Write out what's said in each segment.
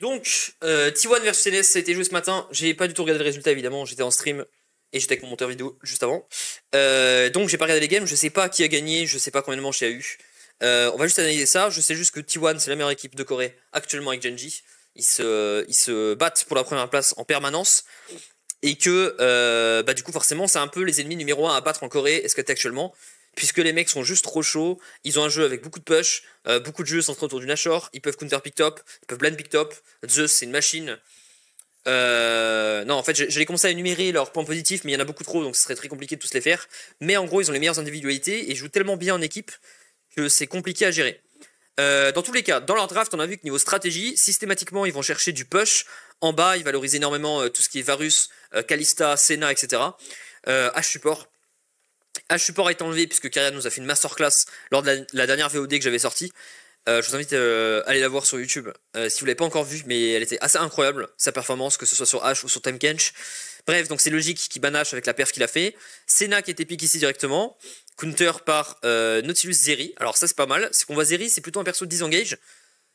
Donc, T1 vs NS, ça a été joué ce matin. J'ai pas du tout regardé le résultat, évidemment. J'étais en stream et j'étais avec mon monteur vidéo juste avant. Euh, donc, j'ai pas regardé les games. Je sais pas qui a gagné. Je sais pas combien de manches il y a eu. Euh, on va juste analyser ça. Je sais juste que T1, c'est la meilleure équipe de Corée actuellement avec Genji. Ils se, battent pour la première place en permanence. Et que, euh, bah, du coup, forcément, c'est un peu les ennemis numéro 1 à battre en Corée, est-ce que t'es actuellement puisque les mecs sont juste trop chauds. Ils ont un jeu avec beaucoup de push, euh, beaucoup de jeux centrés autour du Nashor. Ils peuvent counter pick top, ils peuvent blind pick top. Zeus, c'est une machine. Euh, non, en fait, je les conseille à énumérer leurs points positifs, mais il y en a beaucoup trop, donc ce serait très compliqué de tous les faire. Mais en gros, ils ont les meilleures individualités et jouent tellement bien en équipe que c'est compliqué à gérer. Euh, dans tous les cas, dans leur draft, on a vu que niveau stratégie, systématiquement, ils vont chercher du push. En bas, ils valorisent énormément tout ce qui est Varus, Kalista, Senna, etc. H support, H-Support ah, est enlevé puisque Kyrian nous a fait une masterclass lors de la, dernière VOD que j'avais sortie. Euh, je vous invite euh, à aller la voir sur YouTube euh, si vous l'avez pas encore vue, mais elle était assez incroyable sa performance, que ce soit sur H ou sur Temkench. Bref, donc c'est logique qui ban avec la perf qu'il a fait. Senna qui était épique ici directement, counter par Nautilus Zeri. Alors ça c'est pas mal, c'est qu'on voit Zeri, c'est plutôt un perso de disengage.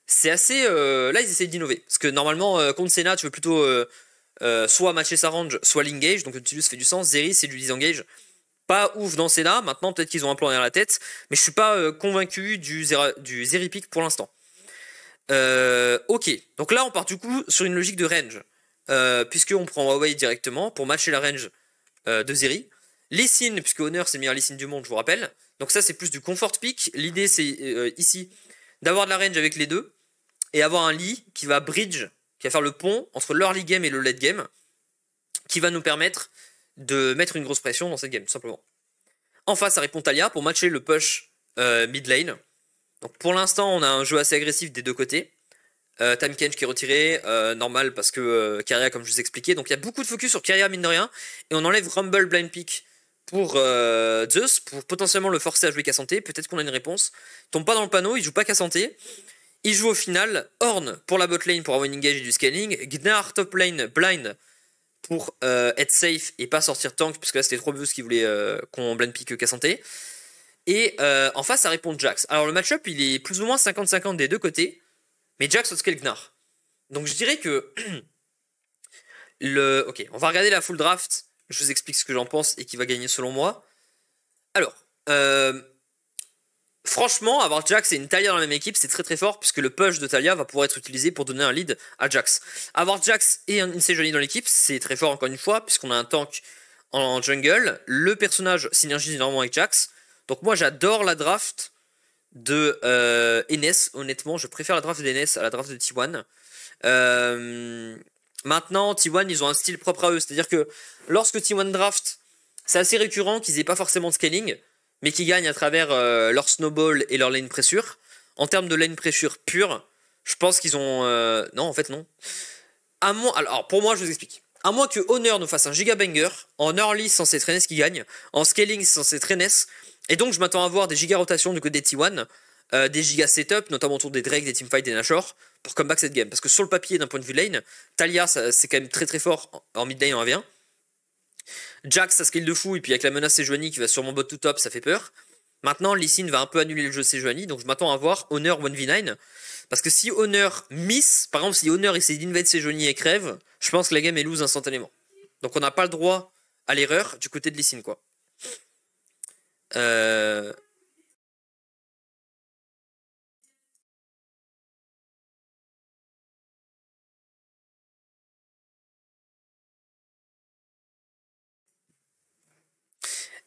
C'est assez. là ils essayent d'innover parce que normalement contre Senna tu veux plutôt soit matcher sa range, soit l'engage, donc Nautilus fait du sens. Zeri c'est du disengage pas ouf dans ces là. Maintenant, peut-être qu'ils ont un plan derrière la tête, mais je suis pas euh, convaincu du, du pour l'instant. Euh, ok, donc là on part du coup sur une logique de range, euh, puisqu'on prend Huawei directement pour matcher la range de Zeri. Lessine, puisque Honor c'est le meilleur signes du monde, je vous rappelle. Donc ça c'est plus du confort pick. L'idée c'est ici d'avoir de la range avec les deux et avoir un lit qui va bridge, qui va faire le pont entre l'early game et le late game, qui va nous permettre de mettre une grosse pression dans cette game, tout simplement. En face, ça répond Talia pour matcher le push euh, mid lane. Donc pour l'instant, on a un jeu assez agressif des deux côtés. Euh, Kench qui est retiré, euh, normal parce que euh, Karia, comme je vous expliquais. Donc il y a beaucoup de focus sur Karia mine de rien. Et on enlève Rumble Blind Peak pour Zeus, pour potentiellement le forcer à jouer qu'à santé. Peut-être qu'on a une réponse. Il tombe pas dans le panneau, il joue pas qu'à santé. Il joue au final Horn pour la bot lane pour avoir une engage et du scaling. Gnar top lane blind pour euh, être safe et pas sortir tank, puisque là c'était trois ce qui voulaient euh, qu'on blend pique euh, Cassanté. Et en face, ça répond Jax. Alors le match-up, il est plus ou moins 50-50 des deux côtés, mais Jax au scale Donc je dirais que. le... Ok, on va regarder la full draft, je vous explique ce que j'en pense et qui va gagner selon moi. Alors, Franchement, avoir Jax et une Talia dans la même équipe, c'est très très fort puisque le push de Talia va pouvoir être utilisé pour donner un lead à Jax. Avoir Jax et une Sejoni dans l'équipe, c'est très fort encore une fois puisqu'on a un tank en jungle. Le personnage synergise énormément avec Jax. Donc moi j'adore la draft de euh, Enes. Honnêtement, je préfère la draft d'Enes à la draft de T1. Euh, maintenant, T1, ils ont un style propre à eux. C'est-à-dire que lorsque T1 draft, c'est assez récurrent qu'ils aient pas forcément de scaling mais qui gagnent à travers euh, leur snowball et leur lane pressure. En termes de lane pressure pure, je pense qu'ils ont. Euh, non, en fait, non. À moins. Alors, pour moi, je vous explique. À moins que Honor nous fasse un giga banger, en early, c'est censé Ness qui gagne, en scaling, c'est censé Ness. Et donc, je m'attends à voir des giga rotations du côté des T1, euh, des giga setup, notamment autour des Drake, des Teamfight, des Nashor, pour comeback cette game. Parce que sur le papier, d'un point de vue lane, Talia, c'est quand même très très fort en mid lane en revient. Jack, ça scale de fou, et puis avec la menace Sejuani qui va sur mon bot tout top, ça fait peur. Maintenant, Lissine va un peu annuler le jeu c'est donc je m'attends à voir Honor 1v9. Parce que si Honor miss, par exemple, si Honor essaie d'invade Sejuani et crève, je pense que la game est lose instantanément. Donc on n'a pas le droit à l'erreur du côté de Lissine, quoi. Euh,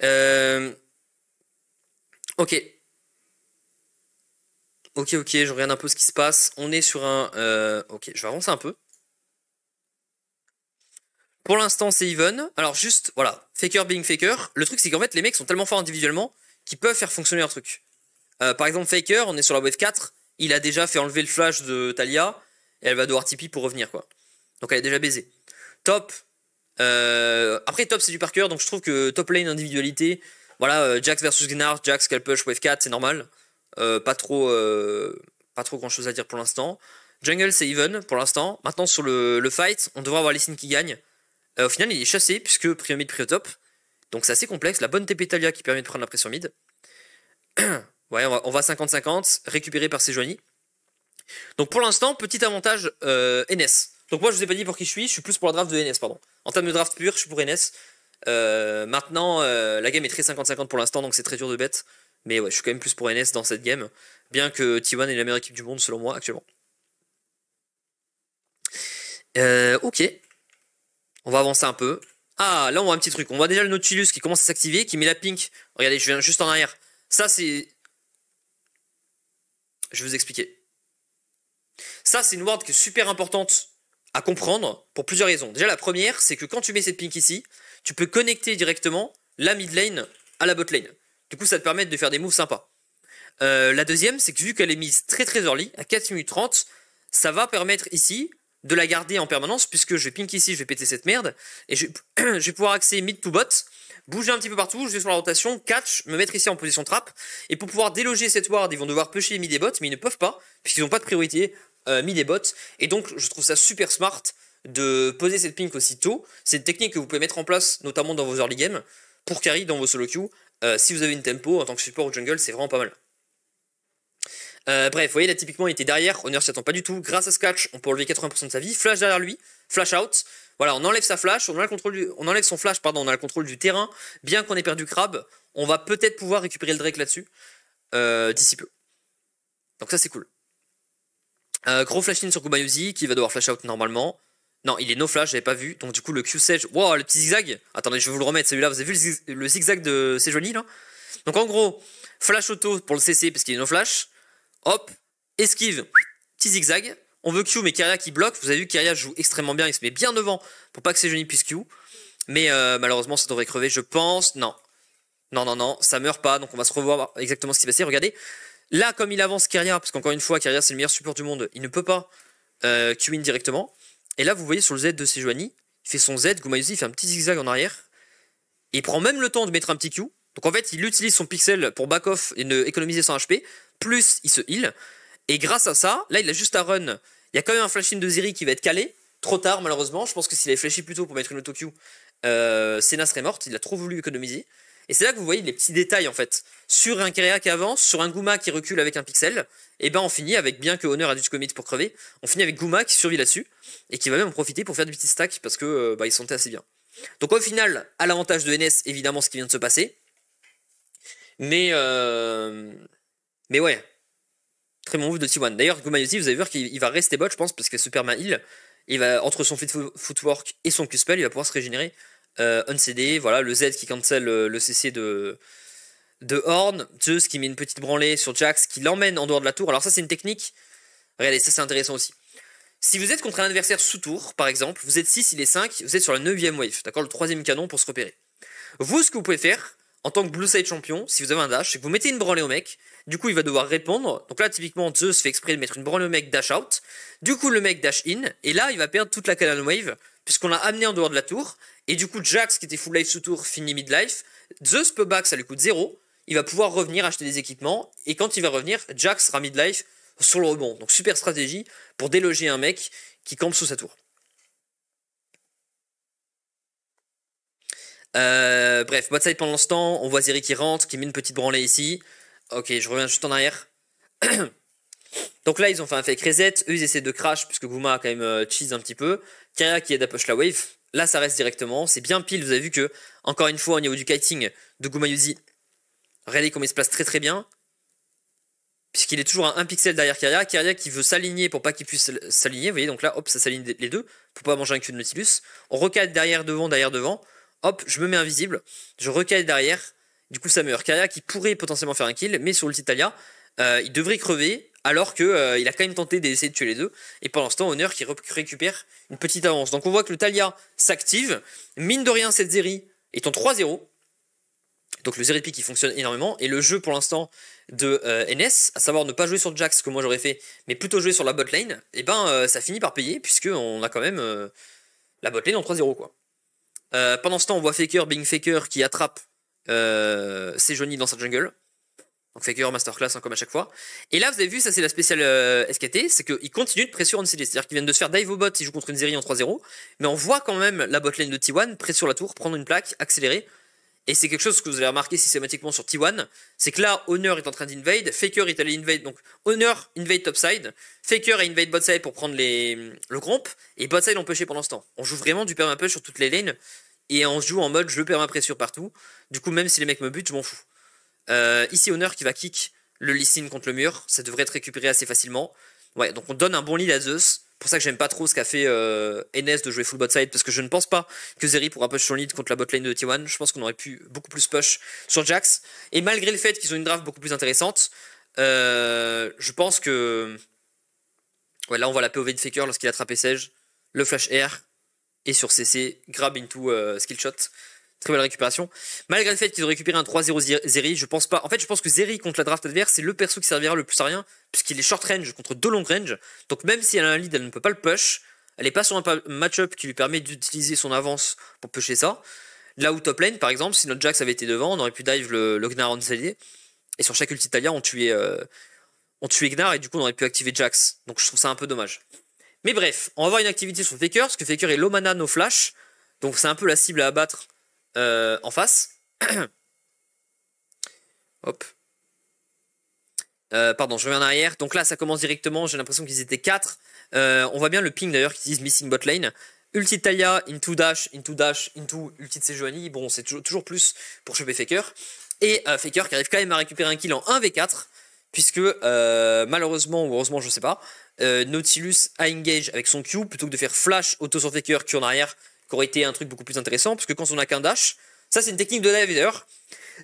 Euh, ok. Ok, ok, je regarde un peu ce qui se passe. On est sur un... Euh, ok, je vais avancer un peu. Pour l'instant, c'est even. Alors juste, voilà, faker being faker. Le truc, c'est qu'en fait, les mecs sont tellement forts individuellement qu'ils peuvent faire fonctionner leur truc. Euh, par exemple, faker, on est sur la wave 4. Il a déjà fait enlever le flash de Talia. Et elle va devoir Tipeee pour revenir, quoi. Donc elle est déjà baisée. Top, euh, après, top, c'est du parkour donc je trouve que top lane individualité, voilà, euh, Jax versus Gennard, Jax, Scalpush, Wave 4, c'est normal. Euh, pas trop pas trop grand chose à dire pour l'instant. Jungle, c'est even pour l'instant. Maintenant, sur le, fight, on devrait avoir les signes qui gagnent. au final, il est chassé, puisque mid prior top. Donc c'est assez complexe. La bonne TP Talia qui permet de prendre la pression mid. ouais, on va 50-50, récupéré par Sejuani. Donc pour l'instant, petit avantage NS. Donc moi, je vous ai pas dit pour qui je suis, je suis plus pour la draft de NS, pardon. En termes de draft pur, je suis pour NS. Euh, maintenant, euh, la game est très 50-50 pour l'instant, donc c'est très dur de bête. Mais ouais, je suis quand même plus pour NS dans cette game, bien que T1 est la meilleure équipe du monde selon moi actuellement. Euh, ok. On va avancer un peu. Ah, là on voit un petit truc. On voit déjà le Nautilus qui commence à s'activer, qui met la pink. Regardez, je viens juste en arrière. Ça c'est... Je vais vous expliquer. Ça c'est une ward qui est super importante à comprendre pour plusieurs raisons. Déjà, la première, c'est que quand tu mets cette pink ici, tu peux connecter directement la mid lane à la bot lane. Du coup, ça te permet de faire des moves sympas. Euh, la deuxième, c'est que vu qu'elle est mise très très early, à 4 minutes 30, ça va permettre ici de la garder en permanence, puisque je pink ici, je vais péter cette merde, et je, vais pouvoir accéder mid to bot, bouger un petit peu partout, je vais sur la rotation, catch, me mettre ici en position trap, et pour pouvoir déloger cette ward, ils vont devoir pusher mid et bot, mais ils ne peuvent pas, puisqu'ils n'ont pas de priorité euh, mis des bots. Et donc, je trouve ça super smart de poser cette pink aussitôt. C'est une technique que vous pouvez mettre en place, notamment dans vos early games, pour carry dans vos solo queue. Euh, si vous avez une tempo en tant que support au jungle, c'est vraiment pas mal. Euh, bref, vous voyez là typiquement il était derrière, Honor s'y attend pas du tout, grâce à ce catch, on peut enlever 80% de sa vie, flash derrière lui, flash out, voilà on enlève sa flash, on, a le contrôle on enlève son flash, pardon, on a le contrôle du terrain, bien qu'on ait perdu crabe, on va peut-être pouvoir récupérer le Drake là-dessus, d'ici peu. Donc ça c'est cool gros flash in sur Kubayuzi qui va devoir flash out normalement. Non, il est no flash, j'avais pas vu. Donc du coup le Q Sage, wow, le petit zigzag. Attendez, je vais vous le remettre celui-là. Vous avez vu le, zigzag de Sejoni là Donc en gros, flash auto pour le CC parce qu'il est no flash. Hop, esquive, petit zigzag. On veut Q mais Kyria qui bloque. Vous avez vu Kyria joue extrêmement bien, il se met bien devant pour pas que Sejoni puisse Q. Mais euh, malheureusement, ça devrait crever, je pense. Non. Non, non, non, ça meurt pas. Donc on va se revoir exactement ce qui s'est passé. Regardez, Là, comme il avance Kyria, parce qu'encore une fois, Kyria c'est le meilleur support du monde, il ne peut pas euh, Q-in directement. Et là, vous voyez sur le Z de Sejuani, il fait son Z, Gumayusi, fait un petit zigzag en arrière. il prend même le temps de mettre un petit Q. Donc en fait, il utilise son pixel pour back-off et ne économiser son HP. Plus, il se heal. Et grâce à ça, là, il a juste à run. Il y a quand même un flash-in de Ziri qui va être calé. Trop tard, malheureusement. Je pense que s'il avait flashé plus tôt pour mettre une auto-Q, euh, Senna serait morte. Il a trop voulu économiser. Et c'est là que vous voyez les petits détails en fait. Sur un Kerea qui avance, sur un Gouma qui recule avec un pixel, et eh ben on finit avec, bien que Honor a dû se commit pour crever, on finit avec Gouma qui survit là-dessus, et qui va même en profiter pour faire du petit stack parce que euh, bah, ils sont assez bien. Donc au final, à l'avantage de NS, évidemment, ce qui vient de se passer. Mais, euh, mais ouais, très bon move de T1. D'ailleurs, aussi vous avez vu qu'il va rester bot, je pense, parce que Superman Hill, il va, entre son footwork et son Q-Spell, il va pouvoir se régénérer euh, un CD, voilà, le Z qui cancel euh, le, CC de, de Horn, Zeus qui met une petite branlée sur Jax, qui l'emmène en dehors de la tour. Alors ça c'est une technique, regardez, ça c'est intéressant aussi. Si vous êtes contre un adversaire sous tour, par exemple, vous êtes 6, il est 5, vous êtes sur la 9ème wave, d'accord, le troisième canon pour se repérer. Vous, ce que vous pouvez faire, en tant que Blue Side champion, si vous avez un dash, c'est que vous mettez une branlée au mec, du coup il va devoir répondre. Donc là, typiquement, Zeus fait exprès de mettre une branlée au mec dash out, du coup le mec dash in, et là il va perdre toute la canon wave, puisqu'on l'a amené en dehors de la tour. Et du coup, Jax, qui était full life sous tour, finit mid life. The ça lui coûte 0. Il va pouvoir revenir acheter des équipements. Et quand il va revenir, Jax sera mid life sur le rebond. Donc, super stratégie pour déloger un mec qui campe sous sa tour. Euh, bref, bot side pendant ce temps, on voit Zeri qui rentre, qui met une petite branlée ici. Ok, je reviens juste en arrière. Donc là, ils ont fait un fake reset. Eux, ils essaient de crash, puisque Guma a quand même euh, cheese un petit peu. Kaya qui aide à push la wave. Là, ça reste directement. C'est bien pile. Vous avez vu que, encore une fois, au niveau du kiting de Gouma Yuzi, regardez comment il se place très très bien. Puisqu'il est toujours à 1 pixel derrière Kaya. Kaya qui veut s'aligner pour pas qu'il puisse s'aligner. Vous voyez, donc là, hop, ça s'aligne les deux pour pas manger un cul de Nautilus. On recale derrière, devant, derrière, devant. Hop, je me mets invisible. Je recale derrière. Du coup, ça meurt. Kaya qui pourrait potentiellement faire un kill, mais sur le euh, il devrait crever alors qu'il euh, a quand même tenté d'essayer de tuer les deux. Et pendant ce temps, Honor qui récupère une petite avance. Donc on voit que le Talia s'active. Mine de rien, cette Zeri est en 3-0. Donc le Zeripi qui fonctionne énormément. Et le jeu pour l'instant de euh, NS, à savoir ne pas jouer sur Jax, que moi j'aurais fait, mais plutôt jouer sur la botlane, et eh ben euh, ça finit par payer, puisqu'on a quand même la botlane en 3-0 quoi. pendant ce temps, on voit Faker, Bing Faker qui attrape ses Johnny dans sa jungle. Donc Faker masterclass hein, comme à chaque fois. Et là, vous avez vu, ça c'est la spéciale euh, SKT, c'est qu'ils continuent de pressurer CD C'est-à-dire qu'ils viennent de se faire dive au bot, ils joue contre une série en 3-0, mais on voit quand même la lane de T1 sur la tour, prendre une plaque, accélérer. Et c'est quelque chose que vous avez remarqué systématiquement sur T1, c'est que là, Honor est en train d'invade, Faker est allé invade, donc Honor invade topside, Faker invade invade side pour prendre les, le gromp, et botside empêché pendant ce temps. On joue vraiment du perma-push sur toutes les lanes, et on joue en mode je ma pressure partout. Du coup, même si les mecs me butent, je m'en fous. Euh, ici, Honor qui va kick le Lysine contre le mur. Ça devrait être récupéré assez facilement. donc on donne un bon lead à Zeus. pour ça que j'aime pas trop ce qu'a fait euh, de jouer full bot side, parce que je ne pense pas que Zeri pourra push son lead contre la bot lane de T1. Je pense qu'on aurait pu beaucoup plus push sur Jax. Et malgré le fait qu'ils ont une draft beaucoup plus intéressante, euh, je pense que. voilà là on voit la POV de Faker lorsqu'il a attrapé Sage, le flash air, et sur CC, grab into skillshot euh, skill shot. Très belle récupération. Malgré le fait qu'ils ont récupéré un 3-0 Zeri, je pense pas. En fait, je pense que Zeri contre la draft adverse, c'est le perso qui servira le plus à rien, puisqu'il est short range contre deux long range. Donc même si elle a un lead, elle ne peut pas le push. Elle est pas sur un match-up qui lui permet d'utiliser son avance pour pusher ça. Là où top lane, par exemple, si notre Jax avait été devant, on aurait pu dive le, Gnar en Et sur chaque ulti italien, on tuait, euh, on tuait Gnar et du coup, on aurait pu activer Jax. Donc je trouve ça un peu dommage. Mais bref, on va avoir une activité sur Faker, parce que Faker est low mana no flash. Donc c'est un peu la cible à abattre euh, en face. Hop. Euh, pardon, je reviens en arrière. Donc là, ça commence directement. J'ai l'impression qu'ils étaient 4. Euh, on voit bien le ping d'ailleurs qui disent Missing Bot Lane. Ulti Talia, into dash, into dash, into ulti de Sejuani. Bon, c'est toujours, plus pour choper Faker. Et Faker qui arrive quand même à récupérer un kill en 1v4. Puisque malheureusement ou heureusement, je sais pas, Nautilus a engage avec son Q plutôt que de faire flash auto sur Faker, Q en arrière qui aurait été un truc beaucoup plus intéressant, parce que quand on a qu'un dash, ça c'est une technique de dive d'ailleurs,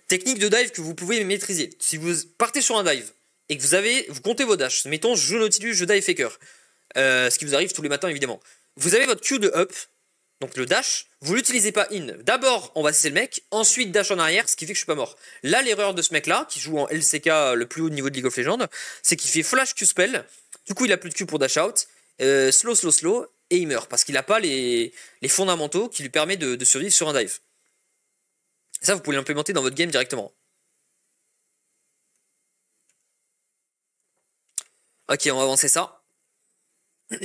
technique de dive que vous pouvez maîtriser. Si vous partez sur un dive et que vous avez, vous comptez vos dashs, mettons je Nautilus, je dive Faker, euh, ce qui vous arrive tous les matins évidemment. Vous avez votre Q de up, donc le dash, vous l'utilisez pas in. D'abord, on va cesser le mec, ensuite dash en arrière, ce qui fait que je suis pas mort. Là, l'erreur de ce mec-là, qui joue en LCK euh, le plus haut niveau de League of Legends, c'est qu'il fait flash Q spell, du coup il a plus de Q pour dash out, euh, slow, slow, slow, meurt parce qu'il n'a pas les, fondamentaux qui lui permettent de, survivre sur un dive. ça, vous pouvez l'implémenter dans votre game directement. Ok, on va avancer ça.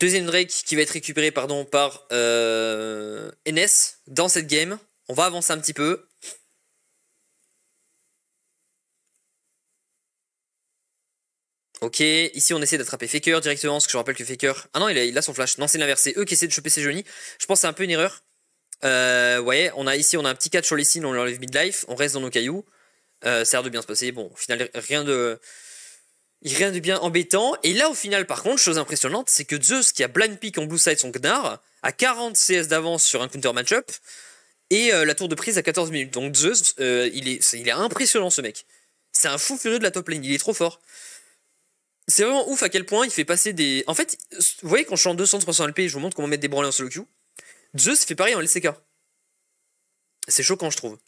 Deuxième Drake qui va être récupéré pardon, par euh, NS dans cette game. On va avancer un petit peu. Ok, ici on essaie d'attraper Faker directement, ce que je rappelle que Faker... Ah non, il a, son flash. Non, c'est l'inverse, c'est eux qui essaient de choper ses Johnny. Je pense que c'est un peu une erreur. Euh, ouais, on a ici on a un petit catch sur les signes, on leur enlève life on reste dans nos cailloux. Euh, ça a l'air de bien se passer. Bon, au final, rien de, rien de bien embêtant. Et là, au final, par contre, chose impressionnante, c'est que Zeus, qui a blind pick en blue side son Gnar, a 40 CS d'avance sur un counter matchup et euh, la tour de prise à 14 minutes. Donc Zeus, euh, il, est, il est impressionnant ce mec. C'est un fou furieux de la top lane, il est trop fort c'est vraiment ouf à quel point il fait passer des. En fait, vous voyez, quand je suis en 200-300 LP, je vous montre comment mettre des branlés en solo queue. Zeus fait pareil en LCK. C'est choquant, je trouve.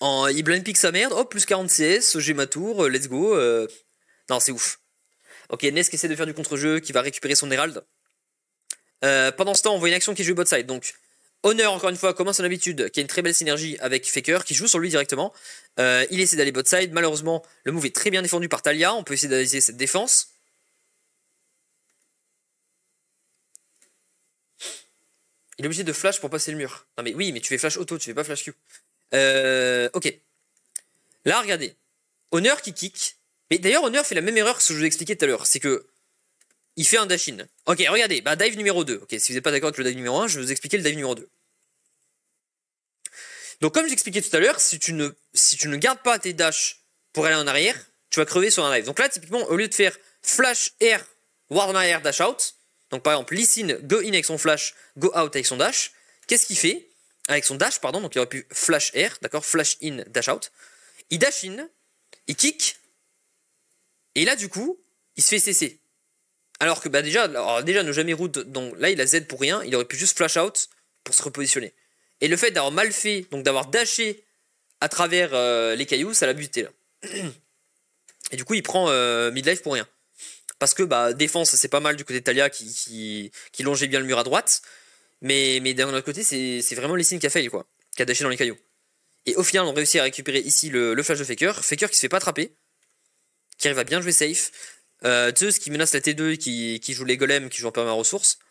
En... Il blind sa merde, oh, plus 40 CS, j'ai ma tour, euh, let's go. Euh. Non, c'est ouf. Ok, Ness essaie de faire du contre-jeu, qui va récupérer son Herald. Euh, pendant ce temps, on voit une action qui joue bot side, donc Honor, encore une fois, comme son habitude, qui a une très belle synergie avec Faker, qui joue sur lui directement. Euh, il essaie d'aller bot side. Malheureusement, le move est très bien défendu par Talia. On peut essayer d'analyser cette défense. Il est obligé de flash pour passer le mur. Non mais oui, mais tu fais flash auto, tu fais pas flash Q. Euh, ok. Là, regardez. Honor qui kick. Mais d'ailleurs, Honor fait la même erreur que ce que je vous ai expliqué tout à l'heure. C'est que il fait un dash in. Ok, regardez, bah, dive numéro 2. Ok, si vous n'êtes pas d'accord avec le dive numéro 1, je vais vous expliquer le dive numéro 2. Donc, comme j'expliquais tout à l'heure, si, tu ne, si tu ne gardes pas tes dashs pour aller en arrière, tu vas crever sur un dive. Donc là, typiquement, au lieu de faire flash, air, ward en arrière, dash out, donc par exemple, listen, go in avec son flash, go out avec son dash, qu'est-ce qu'il fait Avec son dash, pardon, donc il aurait pu flash air, d'accord Flash in, dash out. Il dash in, il kick, et là, du coup, il se fait cesser. Alors que bah déjà, déjà ne jamais route, donc là il a Z pour rien, il aurait pu juste flash out pour se repositionner. Et le fait d'avoir mal fait, donc d'avoir dashé à travers euh, les cailloux, ça l'a buté là. Et du coup il prend euh, midlife pour rien. Parce que bah, défense c'est pas mal du côté de Talia qui, longeait bien le mur à droite, mais, mais d'un autre côté c'est vraiment signes qui a fail quoi, qui a dashé dans les cailloux. Et au final on réussit à récupérer ici le, le flash de Faker, Faker qui se fait pas attraper, qui arrive à bien jouer safe. Zeus qui menace la T2 qui, qui joue les golems, qui joue en permanence ressources ressource.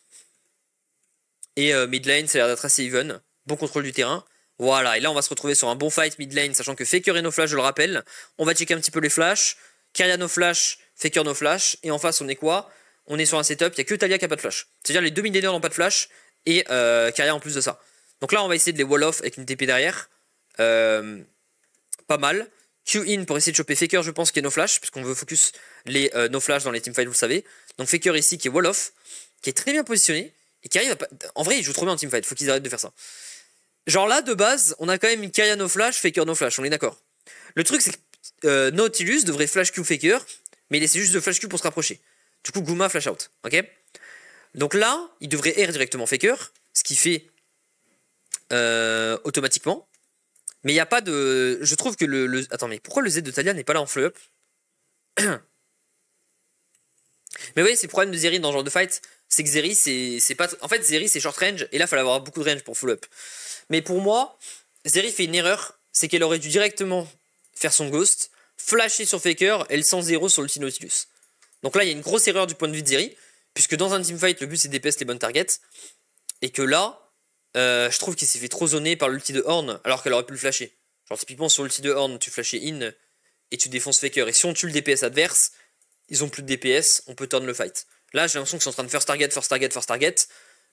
Et euh, mid lane, ça a l'air d'être assez even. Bon contrôle du terrain. Voilà, et là on va se retrouver sur un bon fight mid lane, sachant que Faker et nos flash, je le rappelle. On va checker un petit peu les flashs. Karya nos flash, Faker nos flash. Et en face, on est quoi On est sur un setup, il n'y a que Talia qui n'a pas de flash. C'est-à-dire les deux mid laners n'ont pas de flash et euh, en plus de ça. Donc là, on va essayer de les wall off avec une TP derrière. Euh, pas mal. Q-in pour essayer de choper Faker, je pense, qui est no flash, puisqu'on veut focus les euh, no flash dans les teamfights, vous le savez. Donc Faker ici qui est wall-off, qui est très bien positionné, et qui arrive à En vrai, il joue trop bien en teamfight, faut qu'ils arrêtent de faire ça. Genre là, de base, on a quand même Kaya no flash, Faker no flash, on est d'accord. Le truc, c'est que euh, Nautilus devrait flash Q Faker, mais il essaie juste de flash Q pour se rapprocher. Du coup, Guma flash out, ok Donc là, il devrait air directement Faker, ce qui fait euh, automatiquement. Mais il n'y a pas de. Je trouve que le, Attends, mais pourquoi le Z de Talia n'est pas là en flow-up Mais vous voyez, c'est le problème de Zeri dans ce genre de fight. C'est que Zeri, c'est pas. En fait, Zeri, c'est short range. Et là, il fallait avoir beaucoup de range pour flow up. Mais pour moi, Zeri fait une erreur. C'est qu'elle aurait dû directement faire son ghost, flasher sur Faker et le 100-0 sur le Tino Donc là, il y a une grosse erreur du point de vue de Zeri. Puisque dans un team fight le but c'est dépêcher les bonnes targets. Et que là, euh, je trouve qu'il s'est fait trop zoner par l'ulti de Horn alors qu'elle aurait pu le flasher. Genre, typiquement, sur l'ulti de Horn, tu flashais in et tu défonces Faker. Et si on tue le DPS adverse, ils ont plus de DPS, on peut turn le fight. Là, j'ai l'impression qu'ils sont en train de first target, first target, first target.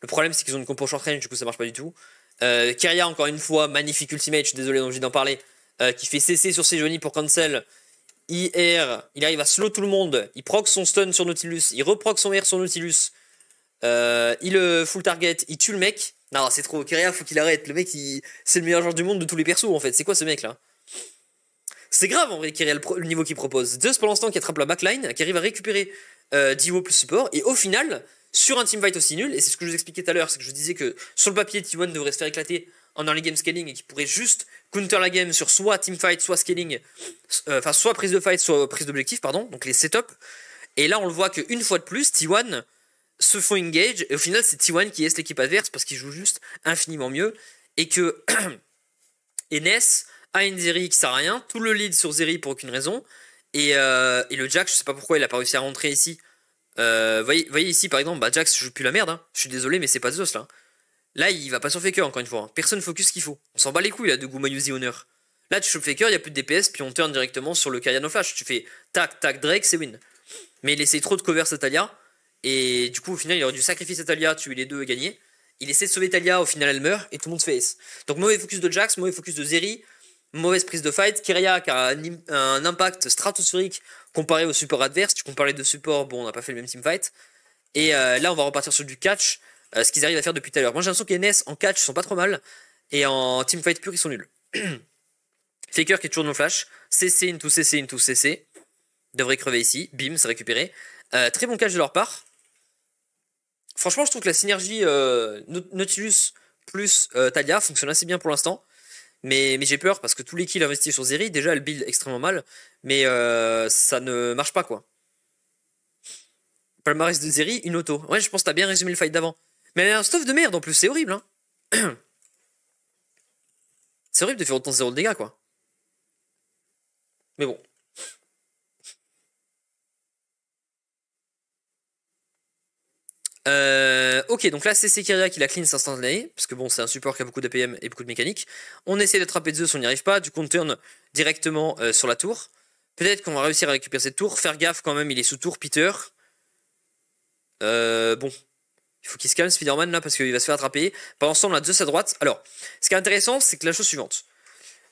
Le problème, c'est qu'ils ont une compo short range, du coup, ça marche pas du tout. Euh, Kyria, encore une fois, magnifique ultimate, je suis désolé, j'ai d'en parler. Euh, qui fait CC sur ses Johnny pour cancel. IR, il arrive à slow tout le monde. Il proc son stun sur Nautilus, il reproc son air sur Nautilus. Euh, il euh, full target, il tue le mec. Non, c'est trop. Kyria, faut qu'il arrête. Le mec, c'est le meilleur joueur du monde de tous les persos, en fait. C'est quoi ce mec là C'est grave en vrai, le, niveau qu'il propose. Zeus, pour l'instant, qui attrape la backline, qui arrive à récupérer euh, Divo plus support. Et au final, sur un team aussi nul, et c'est ce que je vous expliquais tout à l'heure, c'est que je disais que sur le papier, T1 devrait se faire éclater en les game scaling et qui pourrait juste counter la game sur soit team soit scaling, euh, enfin soit prise de fight, soit prise d'objectif, pardon, donc les setups. Et là, on le voit qu'une fois de plus, T1 se font engage et au final c'est T1 qui est l'équipe adverse parce qu'il joue juste infiniment mieux et que Enes a une Zeri qui sert à rien, tout le lead sur Zeri pour aucune raison euh, et, le Jax je sais pas pourquoi il a pas réussi à rentrer ici. Euh, voyez, ici par exemple, bah Jax joue plus la merde, hein. je suis désolé mais c'est pas Zeus là. Là il va pas sur Faker encore une fois, hein. personne focus ce qu'il faut, on s'en bat les couilles là de Yuzi Honor. Là tu chopes Faker, il y a plus de DPS puis on turn directement sur le Karyano Flash, tu fais tac tac Drake c'est win. Mais il essaye trop de cover Satalia et du coup, au final, il aurait dû sacrifier Talia, tuer les deux et gagner. Il essaie de sauver Talia, au final, elle meurt et tout le monde se fait S. Donc, mauvais focus de Jax, mauvais focus de Zeri, mauvaise prise de fight. Kyria qui a un, impact stratosphérique comparé au support adverse. Tu comparais de deux supports, bon, on n'a pas fait le même team fight. Et euh, là, on va repartir sur du catch, euh, ce qu'ils arrivent à faire depuis tout à l'heure. Moi, j'ai l'impression que les NS en catch sont pas trop mal, et en team fight pur, ils sont nuls. Faker qui est toujours non flash, CC into CC into CC, devrait crever ici, bim, c'est récupéré. Euh, très bon catch de leur part franchement, je trouve que la synergie euh, Nautilus plus euh, Talia fonctionne assez bien pour l'instant. Mais, j'ai peur parce que tous les kills investis sur Zeri, déjà elle build extrêmement mal, mais euh, ça ne marche pas quoi. Palmarès de Zeri, une auto. Ouais, je pense que t'as bien résumé le fight d'avant. Mais elle a un stuff de merde en plus, c'est horrible hein. C'est horrible de faire autant zéro de dégâts quoi. Mais bon, Euh, ok, donc là c'est Sekiria qui la clean instantané, parce que bon, c'est un support qui a beaucoup d'APM et beaucoup de mécanique. On essaie d'attraper Zeus, on n'y arrive pas, du coup on turn directement euh, sur la tour. Peut-être qu'on va réussir à récupérer cette tour, faire gaffe quand même, il est sous tour, Peter. Euh, bon, il faut qu'il se calme spider là, parce qu'il va se faire attraper. Pendant ce temps, on a Zeus à droite. Alors, ce qui est intéressant, c'est que la chose suivante.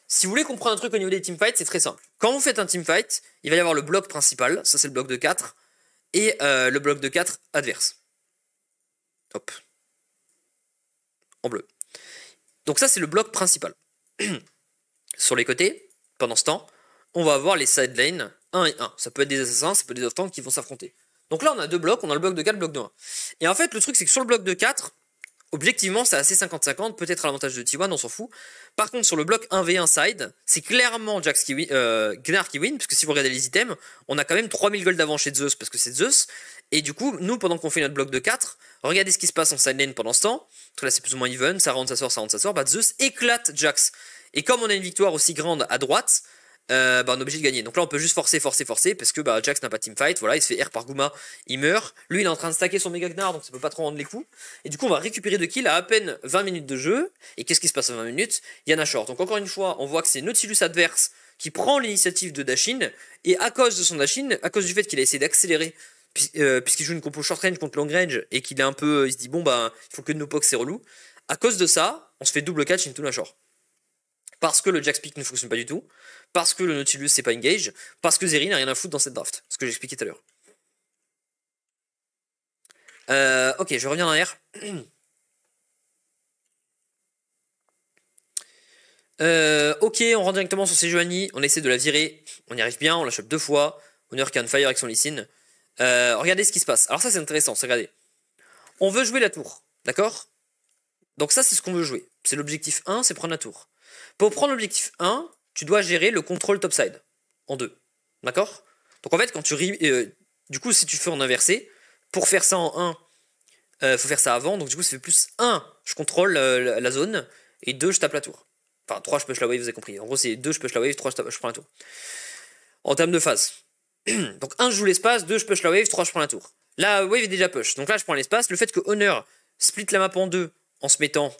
Si vous voulez comprendre un truc au niveau des teamfights, c'est très simple. Quand vous faites un teamfight, il va y avoir le bloc principal, ça c'est le bloc de 4, et le bloc de 4 adverse. Hop. En bleu. Donc ça, c'est le bloc principal. Sur les côtés, pendant ce temps, on va avoir les side lanes 1 et 1. Ça peut être des assassins, ça peut être des off qui vont s'affronter. Donc là, on a deux blocs, on a le bloc de 4, le bloc de 1. Et en fait, le truc, c'est que sur le bloc de 4, objectivement, c'est assez 50-50, peut-être à l'avantage de T1, on s'en fout. Par contre, sur le bloc 1v1 side, c'est clairement Jax qui euh, Gnar qui win, parce que si vous regardez les items, on a quand même 3000 gold d'avant chez Zeus, parce que c'est Zeus. Et du coup, nous, pendant qu'on fait notre bloc de 4, Regardez ce qui se passe en sideline pendant ce temps. là, c'est plus ou moins even. Ça rentre, ça sort, ça rentre, ça sort. Bah, Zeus éclate Jax. Et comme on a une victoire aussi grande à droite, euh, bah, on est obligé de gagner. Donc là, on peut juste forcer, forcer, forcer, parce que bah, Jax n'a pas team fight. Voilà, il se fait air par Guma, il meurt. Lui, il est en train de stacker son méga Gnar, donc ça peut pas trop rendre les coups. Et du coup, on va récupérer de kills à à peine 20 minutes de jeu. Et qu'est-ce qui se passe à 20 minutes Il y a short. Donc encore une fois, on voit que c'est Nautilus adverse qui prend l'initiative de Dashin. Et à cause de son Dashin, à cause du fait qu'il a essayé d'accélérer euh, puisqu'il joue une compo short range contre long range et qu'il est un peu. Euh, il se dit, bon, bah, il faut que nos pocs, c'est relou. À cause de ça, on se fait double catch tout la short. Parce que le Jack Speak ne fonctionne pas du tout, parce que le Nautilus c'est pas engage, parce que Zeri n'a rien à foutre dans cette draft, ce que j'expliquais tout à l'heure. Euh, ok, je reviens en arrière. ok, on rentre directement sur Sejuani, on essaie de la virer, on y arrive bien, on la chope deux fois, on a un Fire avec son Lysine. Euh, regardez ce qui se passe. Alors ça c'est intéressant, regardez. On veut jouer la tour, d'accord Donc ça c'est ce qu'on veut jouer. C'est l'objectif 1, c'est prendre la tour. Pour prendre l'objectif 1, tu dois gérer le contrôle topside en 2. D'accord Donc en fait quand tu... Euh, du coup si tu fais en inversé, pour faire ça en 1, euh, faut faire ça avant. Donc du coup ça fait plus 1, je contrôle euh, la zone, et 2, je tape la tour. Enfin 3, je push la wave, vous avez compris. En gros c'est 2, je push la wave, 3, je, je prends la tour. En termes de phase, Donc 1, je joue l'espace, 2, je push la wave, 3, je prends la tour. La wave est déjà push, donc là, je prends l'espace. Le fait que Honor split la map en deux en se mettant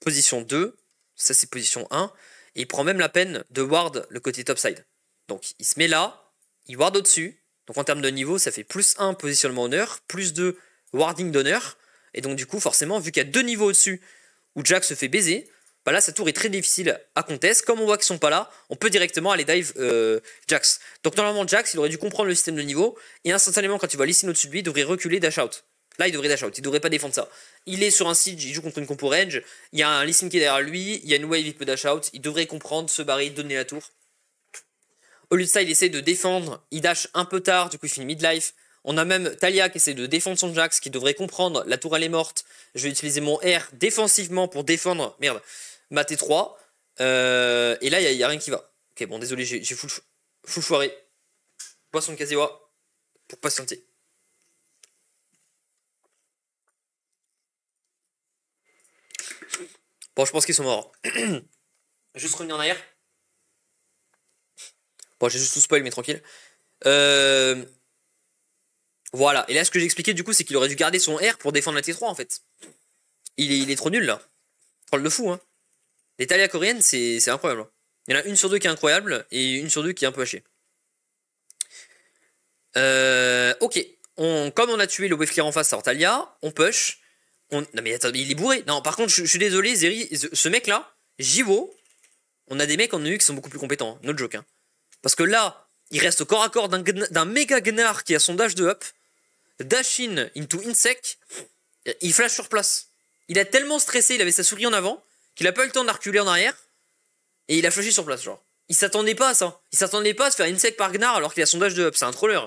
position 2, ça c'est position 1, et il prend même la peine de ward le côté top side. Donc il se met là, il ward au-dessus, donc en termes de niveau, ça fait plus 1 positionnement Honor, plus 2 warding d'Honor, et donc du coup, forcément, vu qu'il y a deux niveaux au-dessus où Jack se fait baiser, bah là sa tour est très difficile à contester. Comme on voit qu'ils sont pas là, on peut directement aller dive euh, Jax. Donc normalement Jax il aurait dû comprendre le système de niveau et instantanément quand tu vois Lissine au-dessus de lui, il devrait reculer dash out. Là il devrait dash out, il devrait pas défendre ça. Il est sur un siege, il joue contre une compo range, il y a un Lissine qui est derrière lui, il y a une wave, il peut dash out, il devrait comprendre, se barrer, donner la tour. Au lieu de ça, il essaie de défendre, il dash un peu tard, du coup il finit midlife. On a même Talia qui essaie de défendre son Jax, qui devrait comprendre, la tour elle est morte, je vais utiliser mon R défensivement pour défendre, merde, t 3. Euh, et là, il n'y a, rien qui va. Ok, bon, désolé, j'ai full, foiré. Poisson de Kazewa pour patienter. Bon, je pense qu'ils sont morts. juste revenir en arrière. Bon, j'ai juste tout spoil, mais tranquille. Euh, voilà. Et là, ce que j'ai expliqué du coup, c'est qu'il aurait dû garder son R pour défendre la T3, en fait. Il est, trop nul, là. Troll le fou, hein. Les Thalia coréennes, c'est incroyable. Hein. Il y en a une sur deux qui est incroyable et une sur deux qui est un peu hachée. Euh, ok. On, comme on a tué le wave en face à Ortalia, on push. Non mais il est bourré. Non, par contre, je, suis désolé, Zeri, ce mec-là, Jivo, on a des mecs en EU qui sont beaucoup plus compétents, hein. no joke. Hein. Parce que là, il reste corps à corps d'un méga Gnar qui a son dash de up, dash in into insect, il flash sur place. Il a tellement stressé, il avait sa souris en avant, qu'il a pas eu le temps de en arrière, et il a flashé sur place, genre. Il s'attendait pas à ça. Il s'attendait pas à se faire insect par Gnar alors qu'il a son dash de up. C'est un troller.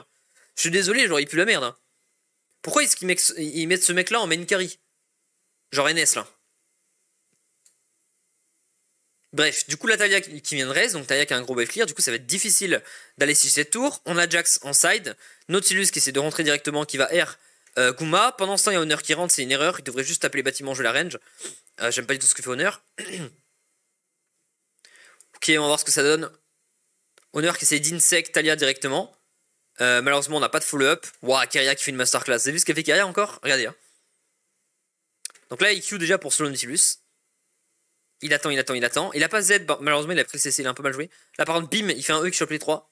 Je suis désolé, genre, il pue la merde. Hein. Pourquoi est-ce qu'ils mettent, ils mettent ce mec-là en main carry Genre NS, là. Bref, du coup, la Talia qui vient de reste, donc Talia qui a un gros buff clear, du coup, ça va être difficile d'aller sur cette tour. On a Jax en side, Nautilus qui essaie de rentrer directement, qui va R euh, pendant ce temps, il y a Honor qui rentre, c'est une erreur. Il devrait juste taper les bâtiments. je la range. Euh, j'aime pas du tout ce que fait Honor. ok, on va voir ce que ça donne. Honor qui c'est d'insect Talia directement. Euh, malheureusement, on n'a pas de follow-up. Waouh, Keria qui fait une masterclass. Vous avez vu ce qu'a fait Keria encore Regardez. Hein. Donc là, il déjà pour solo Il attend, il attend, il attend. Il a pas Z, bah, malheureusement, il a pris CC, il a un peu mal joué. Là, par contre, bim, il fait un E qui chope les 3.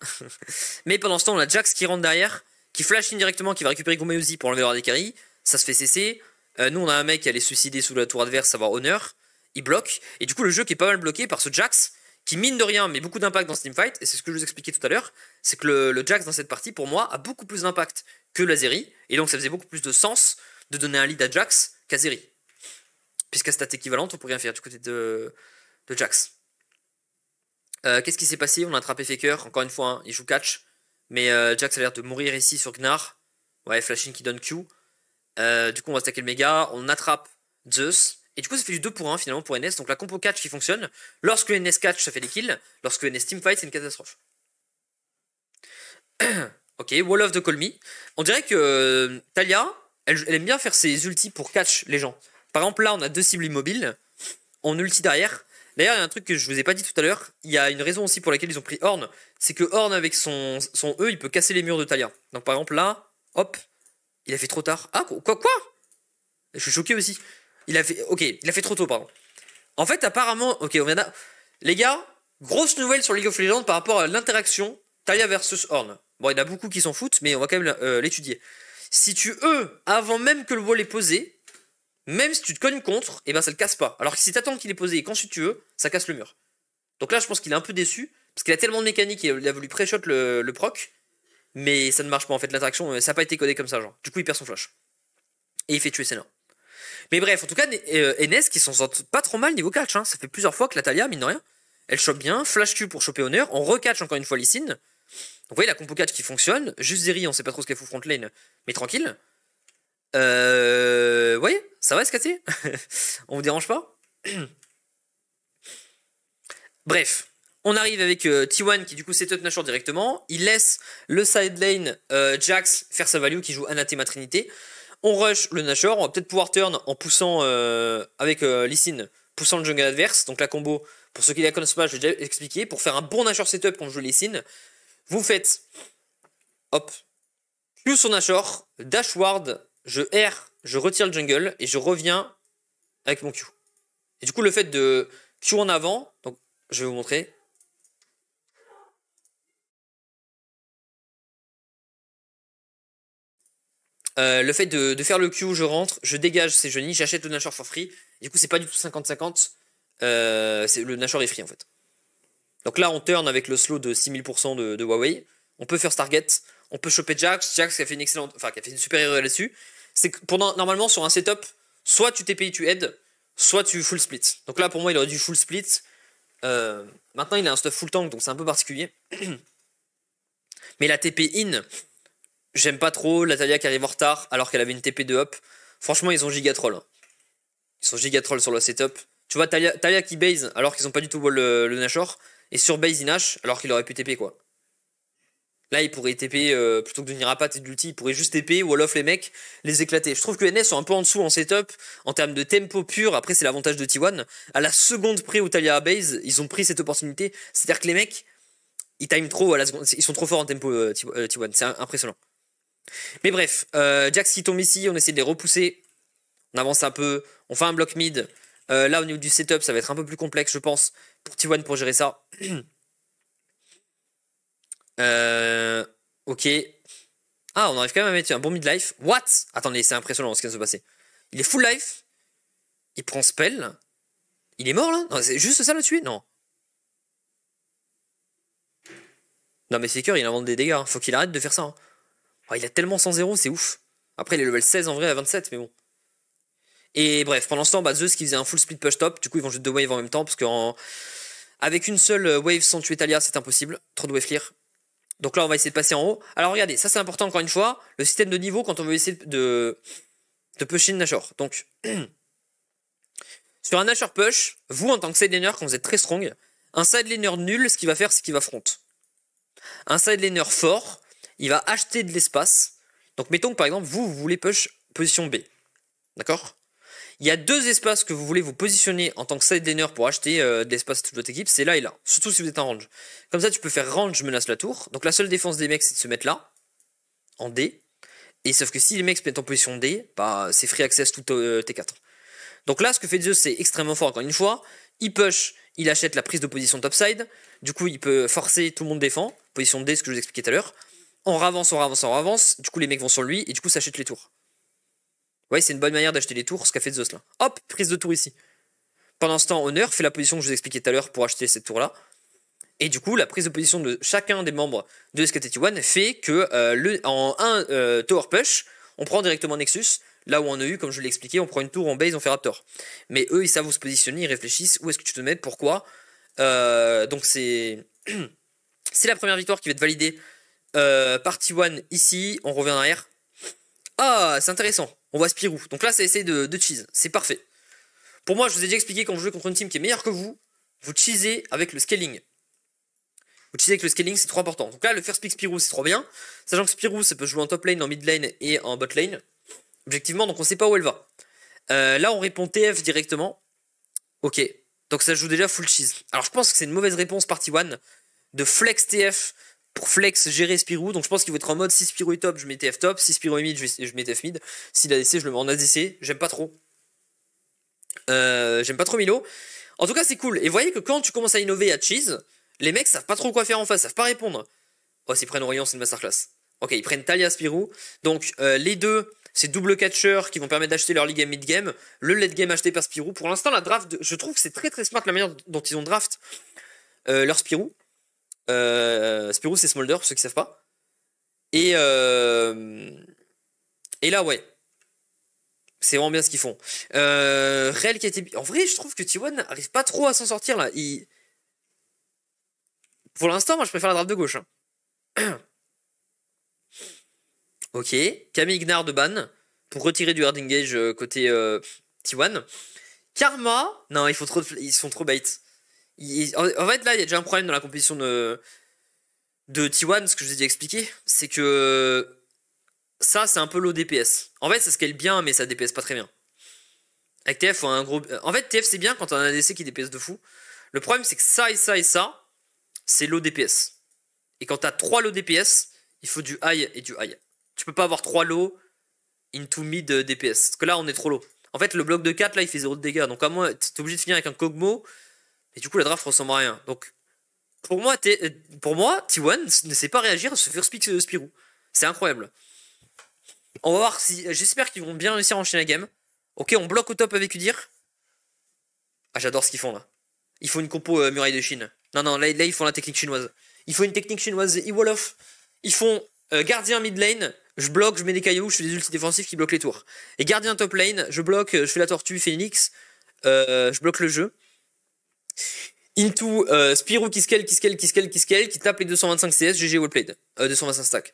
Mais pendant ce temps, on a Jax qui rentre derrière qui flash indirectement, qui va récupérer aussi pour enlever caries, ça se fait cesser. Euh, nous, on a un mec qui allait se suicider sous la tour adverse, savoir honneur. Il bloque. Et du coup, le jeu qui est pas mal bloqué par ce Jax, qui mine de rien, mais beaucoup d'impact dans ce teamfight. Et c'est ce que je vous expliquais tout à l'heure. C'est que le, Jax dans cette partie, pour moi, a beaucoup plus d'impact que l'Azeri. Et donc, ça faisait beaucoup plus de sens de donner un lead à Jax qu'Azeri. Puisqu'à stat équivalente, on peut rien faire du côté de, Jax. Euh, qu'est-ce qui s'est passé On a attrapé Faker, encore une fois, hein, il joue catch. Mais euh, Jax a l'air de mourir ici sur Gnar. Ouais, Flashing qui donne Q. Euh, du coup, on va stacker le méga. On attrape Zeus. Et du coup, ça fait du 2 pour 1 finalement pour NS. Donc la compo catch qui fonctionne. Lorsque NS catch, ça fait des kills. Lorsque NS teamfight, c'est une catastrophe. ok, Wall of the Colmy. On dirait que euh, Talia, elle, aime bien faire ses ultis pour catch les gens. Par exemple, là, on a deux cibles immobiles. On ulti derrière. D'ailleurs, il y a un truc que je vous ai pas dit tout à l'heure. Il y a une raison aussi pour laquelle ils ont pris Horn c'est que Horn, avec son, son E, il peut casser les murs de Talia. Donc par exemple, là, hop, il a fait trop tard. Ah, quoi, quoi Je suis choqué aussi. Il a fait, ok, il a fait trop tôt, pardon. En fait, apparemment, ok, on vient a... Les gars, grosse nouvelle sur League of Legends par rapport à l'interaction Talia versus Horn. Bon, il y en a beaucoup qui s'en foutent, mais on va quand même euh, l'étudier. Si tu E, avant même que le wall est posé, même si tu te cognes contre, et eh ben ça le casse pas. Alors que si attends qu'il est posé et qu'ensuite tu E, ça casse le mur. Donc là, je pense qu'il est un peu déçu. Parce qu'il a tellement de mécanique, il a voulu pré-shot le, proc, mais ça ne marche pas en fait. L'attraction, euh, ça n'a pas été codé comme ça, genre. Du coup, il perd son flash. Et il fait tuer Senna. Mais bref, en tout cas, Enes euh, qui s'en sort pas trop mal niveau catch. Hein. Ça fait plusieurs fois que l'Atalia, mine de rien, elle chope bien. Flash Q pour choper Honor. On recatch encore une fois Lissine. vous voyez la compo catch qui fonctionne. Juste Zeri, on ne sait pas trop ce qu'elle fout front lane, mais tranquille. Euh. Vous voyez Ça va, casser. On vous dérange pas Bref. On arrive avec euh, T1 qui du coup set up Nashor directement. Il laisse le side lane euh, Jax faire sa value qui joue Anathema Trinité. On rush le Nashor. On va peut-être pouvoir turn en poussant euh, avec Lissine, poussant le jungle adverse. Donc la combo, pour ceux qui la connaissent pas, je l'ai déjà expliqué. Pour faire un bon Nashor setup quand je joue Lissine, vous faites hop, Q sur Nashor, dash ward, je R, je retire le jungle et je reviens avec mon Q. Et du coup, le fait de Q en avant, donc je vais vous montrer, Euh, le fait de, faire le Q, je rentre, je dégage ces genies, j'achète le Nashor for free. Du coup, c'est pas du tout 50-50. Euh, c'est le Nashor est free en fait. Donc là, on turn avec le slow de 6000% de, Huawei. On peut faire Stargate. On peut choper Jax. Jax qui a fait une excellente, enfin a fait une super erreur là-dessus. C'est que pendant, normalement sur un setup, soit tu TP, tu aides, soit tu full split. Donc là, pour moi, il aurait dû full split. Euh, maintenant, il a un stuff full tank, donc c'est un peu particulier. Mais la TP in, J'aime pas trop la Talia qui arrive en retard alors qu'elle avait une TP de hop. Franchement, ils ont giga troll. Hein. Ils sont giga troll sur le setup. Tu vois, Talia, qui base alors qu'ils ont pas du tout le, Nashor. Et sur base, il Nash alors qu'il aurait pu TP quoi. Là, il pourrait TP, euh, plutôt que de venir à pâte et d'ulti, il pourrait juste TP, wall off les mecs, les éclater. Je trouve que NS sont un peu en dessous en setup, en termes de tempo pur. Après, c'est l'avantage de T1. À la seconde près où Talia a base, ils ont pris cette opportunité. C'est-à-dire que les mecs, ils time trop à la seconde. Ils sont trop forts en tempo euh, T1. Euh, c'est impressionnant. Mais bref, euh, qui tombe ici, on essaie de les repousser. On avance un peu, on fait un bloc mid. Euh, là, au niveau du setup, ça va être un peu plus complexe, je pense, pour T1 pour gérer ça. Euh, ok. Ah, on arrive quand même à mettre un bon mid-life. What Attendez, c'est impressionnant ce qui vient de se passer. Il est full life. Il prend spell. Il est mort là Non, c'est juste ça le tuer Non. Non, mais Faker, il invente des dégâts. Hein. Faut qu'il arrête de faire ça. Hein. Ah, il a tellement 100-0, c'est ouf. Après, il est level 16 en vrai à 27, mais bon. Et bref, pendant ce temps, bah, Zeus qui faisait un full split push top, du coup ils vont jouer deux waves en même temps, parce que une seule euh, wave sans tuer Talia, c'est impossible. Trop de wave clear. Donc là, on va essayer de passer en haut. Alors regardez, ça c'est important encore une fois, le système de niveau quand on veut essayer de, de pusher une Nashor. Donc, sur un Nashor push, vous en tant que side laner, quand vous êtes très strong, un side laner nul, ce qu'il va faire, c'est qu'il va front. Un side laner fort, il va acheter de l'espace. Donc mettons que par exemple, vous, voulez push position B. D'accord il y a deux espaces que vous voulez vous positionner en tant que side laner pour acheter euh, de l'espace à toute votre équipe, c'est là et là, surtout si vous êtes en range. Comme ça, tu peux faire range menace la tour. Donc la seule défense des mecs, c'est de se mettre là, en D. Et sauf que si les mecs se mettent en position D, bah, c'est free access tout euh, T4. Donc là, ce que fait Zeus, c'est extrêmement fort encore une fois. Il push, il achète la prise de position topside. Du coup, il peut forcer, tout le monde défend. Position D, ce que je vous expliquais tout à l'heure on ravance, on ravance, on ravance. Du coup, les mecs vont sur lui et du coup, s'achètent les tours. Ouais, c'est une bonne manière d'acheter les tours, ce qu'a fait Zeus là. Hop, prise de tour ici. Pendant ce temps, Honor fait la position que je vous expliquais tout à l'heure pour acheter cette tour là. Et du coup, la prise de position de chacun des membres de SKT1 fait que euh, le, en un euh, tower push, on prend directement Nexus. Là où on a EU, comme je l'ai expliqué, on prend une tour en base, on fait Raptor. Mais eux, ils savent où se positionner, ils réfléchissent où est-ce que tu te mets, pourquoi. Euh, donc c'est. C'est la première victoire qui va être validée euh, partie 1 ici, on revient en arrière. Ah, c'est intéressant. On voit Spirou. Donc là, ça essaie de, cheese. C'est parfait. Pour moi, je vous ai déjà expliqué quand vous jouez contre une team qui est meilleure que vous, vous cheesez avec le scaling. Vous cheesez avec le scaling, c'est trop important. Donc là, le first pick Spirou, c'est trop bien. Sachant que Spirou, ça peut jouer en top lane, en mid lane et en bot lane. Objectivement, donc on sait pas où elle va. Euh, là, on répond TF directement. Ok. Donc ça joue déjà full cheese. Alors je pense que c'est une mauvaise réponse partie 1 de flex TF pour flex gérer Spirou. Donc je pense qu'il va être en mode si Spirou est top, je mets F top. Si Spirou est mid, je, mets TF mid. S'il DC, je le mets en ADC. J'aime pas trop. Euh, j'aime pas trop Milo. En tout cas, c'est cool. Et voyez que quand tu commences à innover à Cheese, les mecs savent pas trop quoi faire en face, savent pas répondre. Oh, s'ils prennent Orion, c'est une masterclass. Ok, ils prennent Talia Spirou. Donc euh, les deux, c'est double catcher qui vont permettre d'acheter leur league game mid-game. Le late game acheté par Spirou. Pour l'instant, la draft, je trouve que c'est très très smart la manière dont ils ont draft euh, leur Spirou. Euh, Spirou, c'est Smolder, pour ceux qui savent pas. Et, euh, et là, ouais. C'est vraiment bien ce qu'ils font. Euh, qui a été... En vrai, je trouve que T1 n'arrive pas trop à s'en sortir là. Pour l'instant, moi je préfère la drape de gauche. Hein. ok. Camille de ban pour retirer du hard engage euh, côté Tiwan. Euh, T1. Karma. Non, ils, font trop sont trop en, fait, là, il y a déjà un problème dans la compétition de, de T1, ce que je vous ai expliqué. C'est que ça, c'est un peu l'eau DPS. En fait, c'est ça qu'elle bien, mais ça DPS pas très bien. Avec TF, un gros. En fait, TF, c'est bien quand on a un ADC qui DPS de fou. Le problème, c'est que ça et ça et ça, c'est l'eau DPS. Et quand t'as trois lots DPS, il faut du high et du high. Tu peux pas avoir trois lots into mid DPS. Parce que là, on est trop low. En fait, le bloc de 4, là, il fait 0 de dégâts. Donc, à moins, t'es obligé de finir avec un Kogmo et du coup, la draft ressemble à rien. Donc, pour moi, euh, pour moi T1 ne sait pas réagir à ce first pick de euh, Spirou. C'est incroyable. On va voir si. J'espère qu'ils vont bien réussir à enchaîner la game. Ok, on bloque au top avec Udir. Ah, j'adore ce qu'ils font là. Il font une compo euh, muraille de Chine. Non, non, là, ils font la technique chinoise. Il faut une technique chinoise Wall off Ils font gardien mid lane, je bloque, je mets des cailloux, je fais des ultis défensifs qui bloquent les tours. Et gardien top lane, je bloque, je fais la tortue, Phoenix, je bloque le jeu into euh, Spirou qui scale, qui scale, qui scale, qui scale, qui tape les 225 CS, GG well played 225 stack.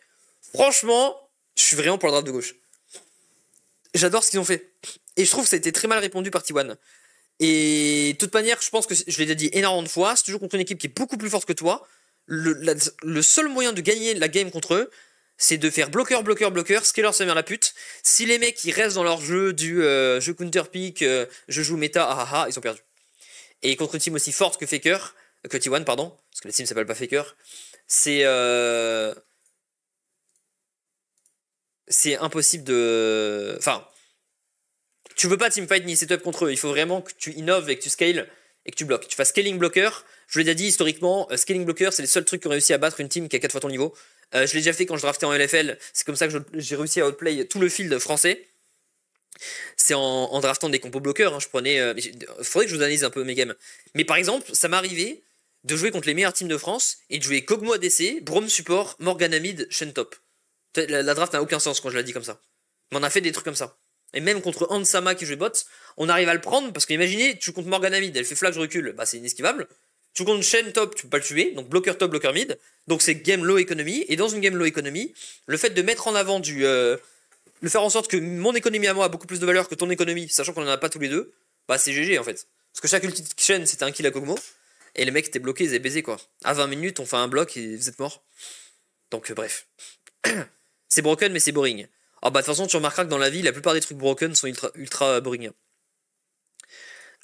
Franchement, je suis vraiment pour le draft de gauche. J'adore ce qu'ils ont fait. Et je trouve que ça a été très mal répondu par T1. Et de toute manière, je pense que je l'ai déjà dit énormément de fois, c'est toujours contre une équipe qui est beaucoup plus forte que toi. Le, seul moyen de gagner la game contre eux, c'est de faire bloqueur, bloqueur, bloqueur, scaler, ça merde la pute. Si les mecs ils restent dans leur jeu du euh, jeu counter pick, euh, je joue méta, ah, ah, ah ils sont perdus. Et contre une team aussi forte que Faker, que T1, pardon, parce que la team s'appelle pas Faker, c'est. Euh, c'est impossible de. Enfin. Tu veux pas teamfight ni setup contre eux. Il faut vraiment que tu innoves et que tu scales et que tu bloques. Tu fais scaling blocker. Je l'ai déjà dit historiquement, euh, scaling blocker, c'est les seuls trucs qui ont réussi à battre une team qui a 4 fois ton niveau. Euh, je l'ai déjà fait quand je draftais en LFL. C'est comme ça que j'ai réussi à outplay tout le field français c'est en, en, draftant des compos bloqueurs. Hein, je prenais. Euh, euh, faudrait que je vous analyse un peu mes games. Mais par exemple, ça m'est arrivé de jouer contre les meilleurs teams de France et de jouer Kogmo ADC, Brom Support, Morgan Amid, top La, la draft n'a aucun sens quand je la dis comme ça. Mais on a fait des trucs comme ça. Et même contre Ansama qui jouait bot, on arrive à le prendre parce que imaginez, tu comptes Morgan Amid, elle fait flag, je recule, bah c'est inesquivable. Tu comptes Shen top, tu peux pas le tuer, donc bloqueur top, bloqueur mid. Donc c'est game low economy. Et dans une game low economy, le fait de mettre en avant du, euh, le faire en sorte que mon économie à moi a beaucoup plus de valeur que ton économie, sachant qu'on en a pas tous les deux, bah c'est GG en fait. Parce que chaque ulti chaîne c'était un kill à Kogmo, et les mecs étaient bloqués, ils avaient baisé quoi. À 20 minutes, on fait un bloc et vous êtes mort. Donc euh, bref. c'est broken mais c'est boring. Ah bah de toute façon, tu remarqueras que dans la vie, la plupart des trucs broken sont ultra, boring.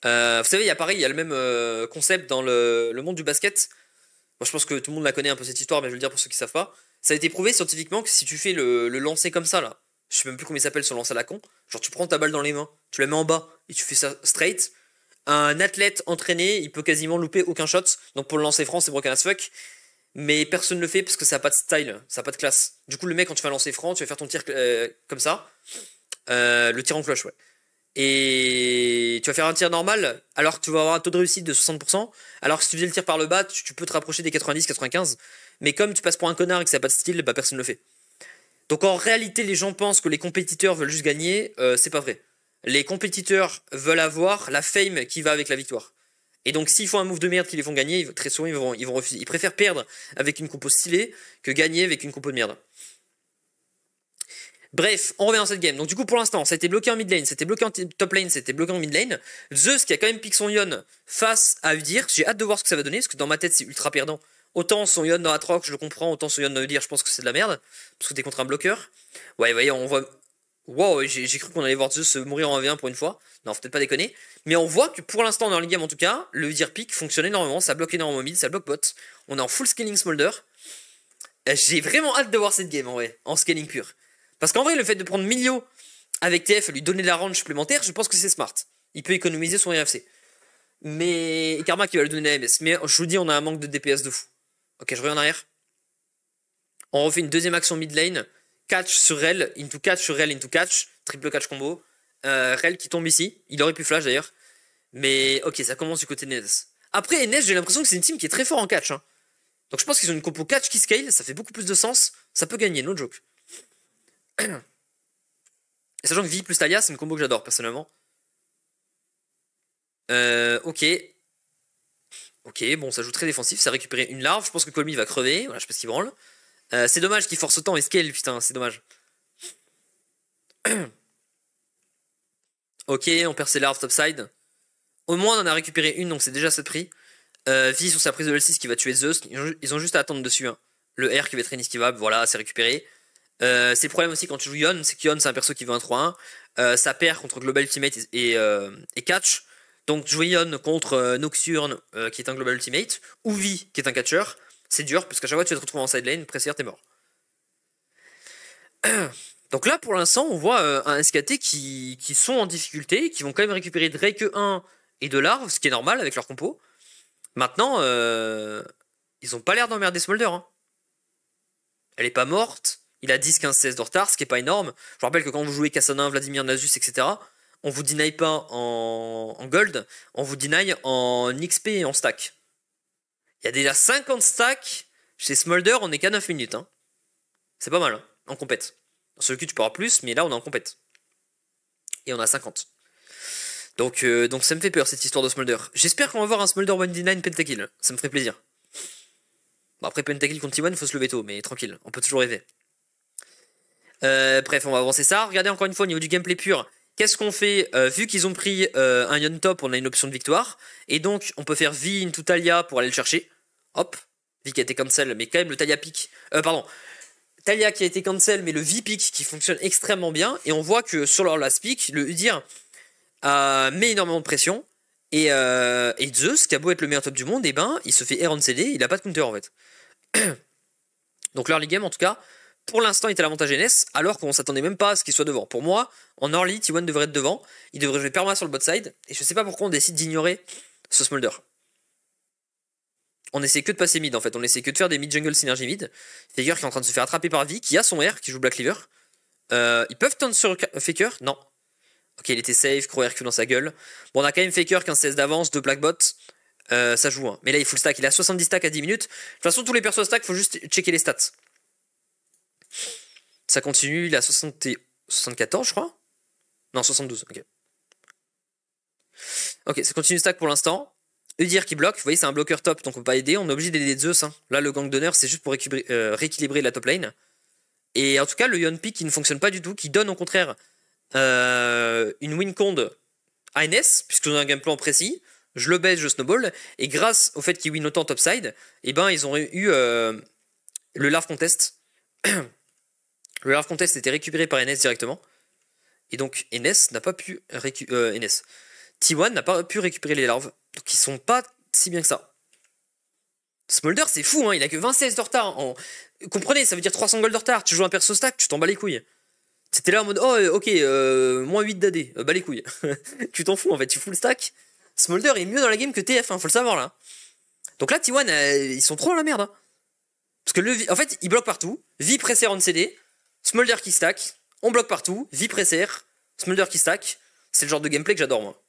Euh, vous savez, il y a pareil, il y a le même euh, concept dans le, monde du basket. Moi, je pense que tout le monde la connaît un peu cette histoire, mais je vais le dire pour ceux qui savent pas. Ça a été prouvé scientifiquement que si tu fais le lancer comme ça, là, je sais même plus comment il s'appelle son lance à la con. Genre, tu prends ta balle dans les mains, tu la mets en bas et tu fais ça straight. Un athlète entraîné, il peut quasiment louper aucun shot. Donc, pour le lancer franc, c'est broken as fuck. Mais personne ne le fait parce que ça n'a pas de style, ça n'a pas de classe. Du coup, le mec, quand tu vas lancer franc, tu vas faire ton tir euh, comme ça. Euh, le tir en cloche, ouais. Et tu vas faire un tir normal, alors que tu vas avoir un taux de réussite de 60%. Alors que si tu faisais le tir par le bas, tu, peux te rapprocher des 90-95. Mais comme tu passes pour un connard et que ça n'a pas de style, bah personne ne le fait. Donc en réalité, les gens pensent que les compétiteurs veulent juste gagner, euh, c'est pas vrai. Les compétiteurs veulent avoir la fame qui va avec la victoire. Et donc s'ils font un move de merde qui les font gagner, très souvent ils vont, refuser. Ils préfèrent perdre avec une compo stylée que gagner avec une compo de merde. Bref, on revient dans cette game. Donc du coup pour l'instant, ça a été bloqué en mid lane, c'était bloqué en top lane, c'était bloqué en mid lane. Zeus qui a quand même piqué son Ion face à Udir. J'ai hâte de voir ce que ça va donner, parce que dans ma tête c'est ultra perdant. Autant son Yon dans Atrox, je le comprends, autant son Yon dans dire je pense que c'est de la merde, parce que t'es contre un bloqueur. Ouais, voyez, on voit. Wow, j'ai cru qu'on allait voir Zeus mourir en 1v1 pour une fois. Non, faut peut-être pas déconner. Mais on voit que pour l'instant, dans le game en tout cas, le dire pick fonctionne énormément, ça bloque énormément mid, ça bloque bot. On est en full scaling smolder. Euh, j'ai vraiment hâte de voir cette game en vrai, en scaling pur. Parce qu'en vrai, le fait de prendre Milio avec TF lui donner de la range supplémentaire, je pense que c'est smart. Il peut économiser son RFC. Mais Karma qui va le donner à MS. Mais je vous dis, on a un manque de DPS de fou. Ok, je reviens en arrière. On refait une deuxième action mid lane. Catch sur Rel, into catch sur Rel, into catch. Triple catch combo. Euh, Rel qui tombe ici. Il aurait pu flash d'ailleurs. Mais ok, ça commence du côté de Après, Ness, j'ai l'impression que c'est une team qui est très fort en catch. Hein. Donc je pense qu'ils ont une compo catch qui scale. Ça fait beaucoup plus de sens. Ça peut gagner, no joke. Et sachant que Vi plus Talia, c'est une combo que j'adore personnellement. Euh, ok. Ok, bon, ça joue très défensif, ça a récupéré une larve. Je pense que Colmy va crever, voilà, je sais qu'il branle. Euh, c'est dommage qu'il force autant et scale, putain, c'est dommage. ok, on perd ses larves topside. Au moins, on en a récupéré une, donc c'est déjà ce prix. Euh, sur sa prise de L6 qui va tuer Zeus. Ils ont juste à attendre dessus. Hein. Le R qui va être inesquivable, voilà, c'est récupéré. Euh, c'est le problème aussi quand tu joues Yon, c'est que Yon c'est un perso qui veut un 3-1. Euh, ça perd contre Global Ultimate et, et Catch. Donc Joyon contre euh, Noxurne, euh, qui est un Global Ultimate, ou qui est un catcher, c'est dur, parce qu'à chaque fois tu vas te retrouver en side lane, t'es mort. Donc là, pour l'instant, on voit euh, un SKT qui, sont en difficulté, qui vont quand même récupérer Drake 1 et de Larve, ce qui est normal avec leur compo. Maintenant, ils n'ont pas l'air d'emmerder Smolder. Hein. Elle est pas morte. Il a 10, 15, 16 de retard, ce qui est pas énorme. Je rappelle que quand vous jouez Kassadin, Vladimir Nasus, etc., on vous deny pas en, gold, on vous deny en XP et en stack. Il y a déjà 50 stacks chez Smolder, on n'est qu'à 9 minutes. Hein. C'est pas mal, hein, en compète. Dans le que tu pourras plus, mais là on est en compète. Et on a 50. Donc, euh, donc ça me fait peur cette histoire de Smolder. J'espère qu'on va voir un Smolder 1 9 Pentakill. Ça me ferait plaisir. Bon, après Pentakill contre T1, faut se lever tôt, mais tranquille, on peut toujours rêver. Euh, bref, on va avancer ça. Regardez encore une fois au niveau du gameplay pur. Qu'est-ce qu'on fait euh, Vu qu'ils ont pris euh, un Yon Top, on a une option de victoire. Et donc, on peut faire V into Talia pour aller le chercher. Hop. V qui a été cancel, mais quand même le Talia pick, euh, pardon. Talia qui a été cancel, mais le V pick qui fonctionne extrêmement bien. Et on voit que sur leur last pick, le Udir met énormément de pression. Et, et, Zeus, qui a beau être le meilleur top du monde, et eh ben, il se fait on CD, il a pas de counter en fait. donc leur game en tout cas, pour l'instant il était l'avantage NS, alors qu'on s'attendait même pas à ce qu'il soit devant. Pour moi, en early, T1 devrait être devant, il devrait jouer perma sur le bot side, et je ne sais pas pourquoi on décide d'ignorer ce smolder. On essaie que de passer mid en fait, on essaie que de faire des mid jungle synergie mid. Faker qui est en train de se faire attraper par Vi, qui a son R, qui joue Black Cleaver. Euh, ils peuvent tendre sur Faker Non. Ok, il était safe, Crow RQ dans sa gueule. Bon, on a quand même Faker 15-16 d'avance, deux Black Bot. Euh, ça joue. Hein. Mais là, il full stack. Il a 70 stacks à 10 minutes. De toute façon, tous les persos stack, faut juste checker les stats. Ça continue, il a 60 et... 74, je crois. Non, 72, ok. Ok, ça continue stack pour l'instant. Udir qui bloque, vous voyez, c'est un bloqueur top, donc on peut pas aider. On est obligé d'aider Zeus. Hein. Là, le gang d'honneur, c'est juste pour euh, rééquilibrer, la top lane. Et en tout cas, le Yonpi qui ne fonctionne pas du tout, qui donne au contraire euh, une win conde à NS, puisqu'on a un gameplay précis. Je le baisse, je snowball. Et grâce au fait qu'ils win autant side et eh ben, ils ont eu euh, le Larve Contest. Le Larve Contest était récupéré par Enes directement. Et donc Enes n'a pas pu récupérer. Euh, Enes. n'a pas pu récupérer les larves. Donc ils sont pas si bien que ça. Smolder, c'est fou, hein. il a que 26 de retard. En... Comprenez, ça veut dire 300 gold de retard. Tu joues un perso stack, tu t'en bats les couilles. C'était là en mode, oh ok, euh, moins 8 d'AD, euh, bats les couilles. tu t'en fous en fait, tu fous le stack. Smolder est mieux dans la game que TF, hein, faut le savoir là. Donc là, T1, euh, ils sont trop à la merde. Hein. Parce que le, en fait, il bloque partout. Vie pressé en CD. Smolder qui stack, on bloque partout, vie serre, Smolder qui stack, c'est le genre de gameplay que j'adore moi.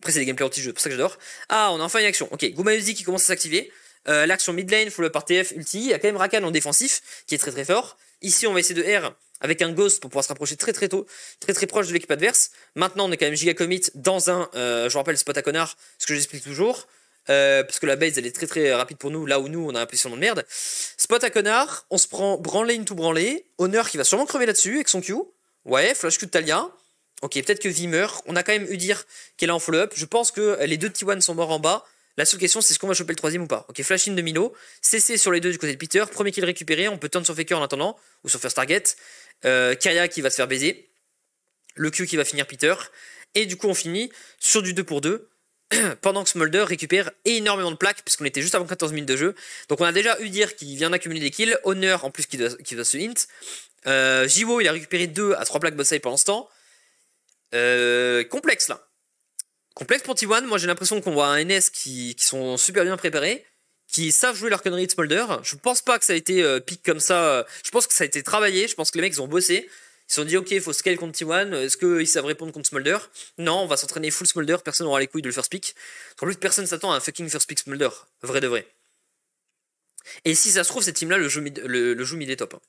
Après c'est des gameplays anti-jeu, c'est pour ça que j'adore. Ah, on a enfin une action, ok, Gumayuzi qui commence à s'activer, euh, l'action mid lane, faut up par TF, ulti, il y a quand même Rakan en défensif, qui est très très fort. Ici on va essayer de R avec un Ghost pour pouvoir se rapprocher très très tôt, très très proche de l'équipe adverse. Maintenant, on est quand même giga commit dans un, euh, je je rappelle, spot à connard, ce que j'explique toujours. Euh, parce que la base elle est très très rapide pour nous, là où nous on a un nom de merde. Spot à connard, on se prend branlé tout branlé, Honor qui va sûrement crever là-dessus avec son Q. Ouais, flash Q de Talia. Ok, peut-être que V On a quand même eu dire Qu'elle est en follow-up. Je pense que les deux T1 sont morts en bas. La seule question, c'est ce qu'on va choper le troisième ou pas. Ok, flash in de Milo, CC sur les deux du côté de Peter, premier kill récupéré, on peut tenter sur Faker en attendant, ou sur First Target. Euh, Kaya qui va se faire baiser, le Q qui va finir Peter, et du coup on finit sur du 2 pour 2, pendant que Smolder récupère énormément de plaques, puisqu'on était juste avant 14 minutes de jeu. Donc on a déjà eu dire qu'il vient d'accumuler des kills, Honor en plus qui doit, se hint. Euh, il a récupéré 2 à 3 plaques bossai pendant l'instant. Euh, complexe là. Complexe pour T1, moi j'ai l'impression qu'on voit un NS qui, qui, sont super bien préparés, qui savent jouer leur connerie de Smolder. Je pense pas que ça a été euh, comme ça, euh, je pense que ça a été travaillé, je pense que les mecs ils ont bossé. Ils se sont dit, ok, il faut scale contre T1. Est-ce qu'ils savent répondre contre Smolder Non, on va s'entraîner full Smolder. Personne n'aura les couilles de le first pick. En plus, personne s'attend à un fucking first pick Smolder. Vrai de vrai. Et si ça se trouve, cette team-là le joue mid, le, joue top. Hein.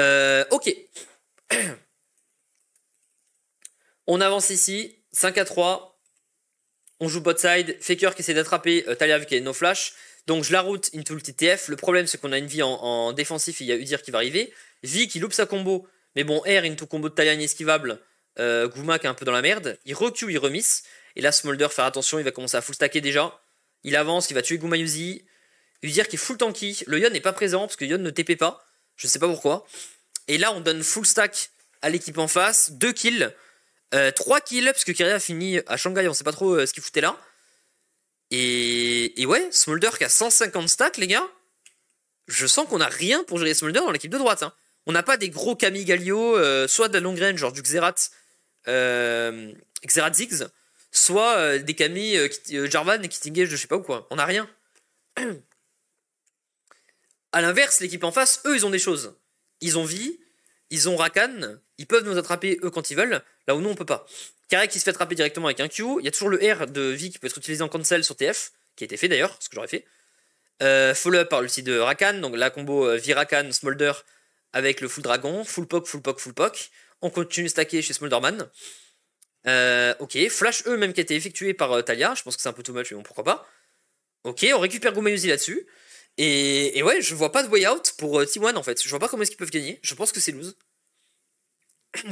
Euh, ok. on avance ici. 5 à 3. On joue bot side. Faker qui essaie d'attraper euh, qui a no flash. Donc je la route into le TTF. Le problème, c'est qu'on a une vie en, défensif il y a Udir qui va arriver. Vic il loupe sa combo. Mais bon, R une tout combo de taille inesquivable. Euh, Gouma qui est un peu dans la merde. Il recueille il remisse Et là, Smolder, faire attention, il va commencer à full stacker déjà. Il avance, il va tuer Gouma Yuzi. dire qu'il est full tanky. Le Yon n'est pas présent parce que Yon ne TP pas. Je sais pas pourquoi. Et là, on donne full stack à l'équipe en face. 2 kills. 3 euh, kills parce que Kyria a à Shanghai. On sait pas trop euh, ce qu'il foutait là. Et, ouais, Smolder qui a 150 stacks, les gars. Je sens qu'on a rien pour gérer Smolder dans l'équipe de droite. Hein on n'a pas des gros Camille-Galio, euh, soit de la range, genre du Xerath, euh, Xerath Ziggs, soit euh, des Camille Jarvan et Kitting je je sais pas où, quoi. On n'a rien. A l'inverse, l'équipe en face, eux, ils ont des choses. Ils ont vie, ils ont Rakan, ils peuvent nous attraper eux quand ils veulent, là où nous on peut pas. Karek qui se fait attraper directement avec un Q, il y a toujours le R de vie qui peut être utilisé en cancel sur TF, qui a été fait d'ailleurs, ce que j'aurais fait. follow-up par le site de Rakan, donc la combo euh, rakan Smolder, avec le full dragon, full poc, full poc, full poc. On continue de stacker chez Smolderman. Euh, ok, flash E même qui a été effectué par euh, Talia, je pense que c'est un peu too much, mais bon, pourquoi pas. Ok, on récupère Gumayuzi là-dessus. Et, ouais, je vois pas de way out pour euh, T1 en fait. Je vois pas comment est-ce qu'ils peuvent gagner. Je pense que c'est lose.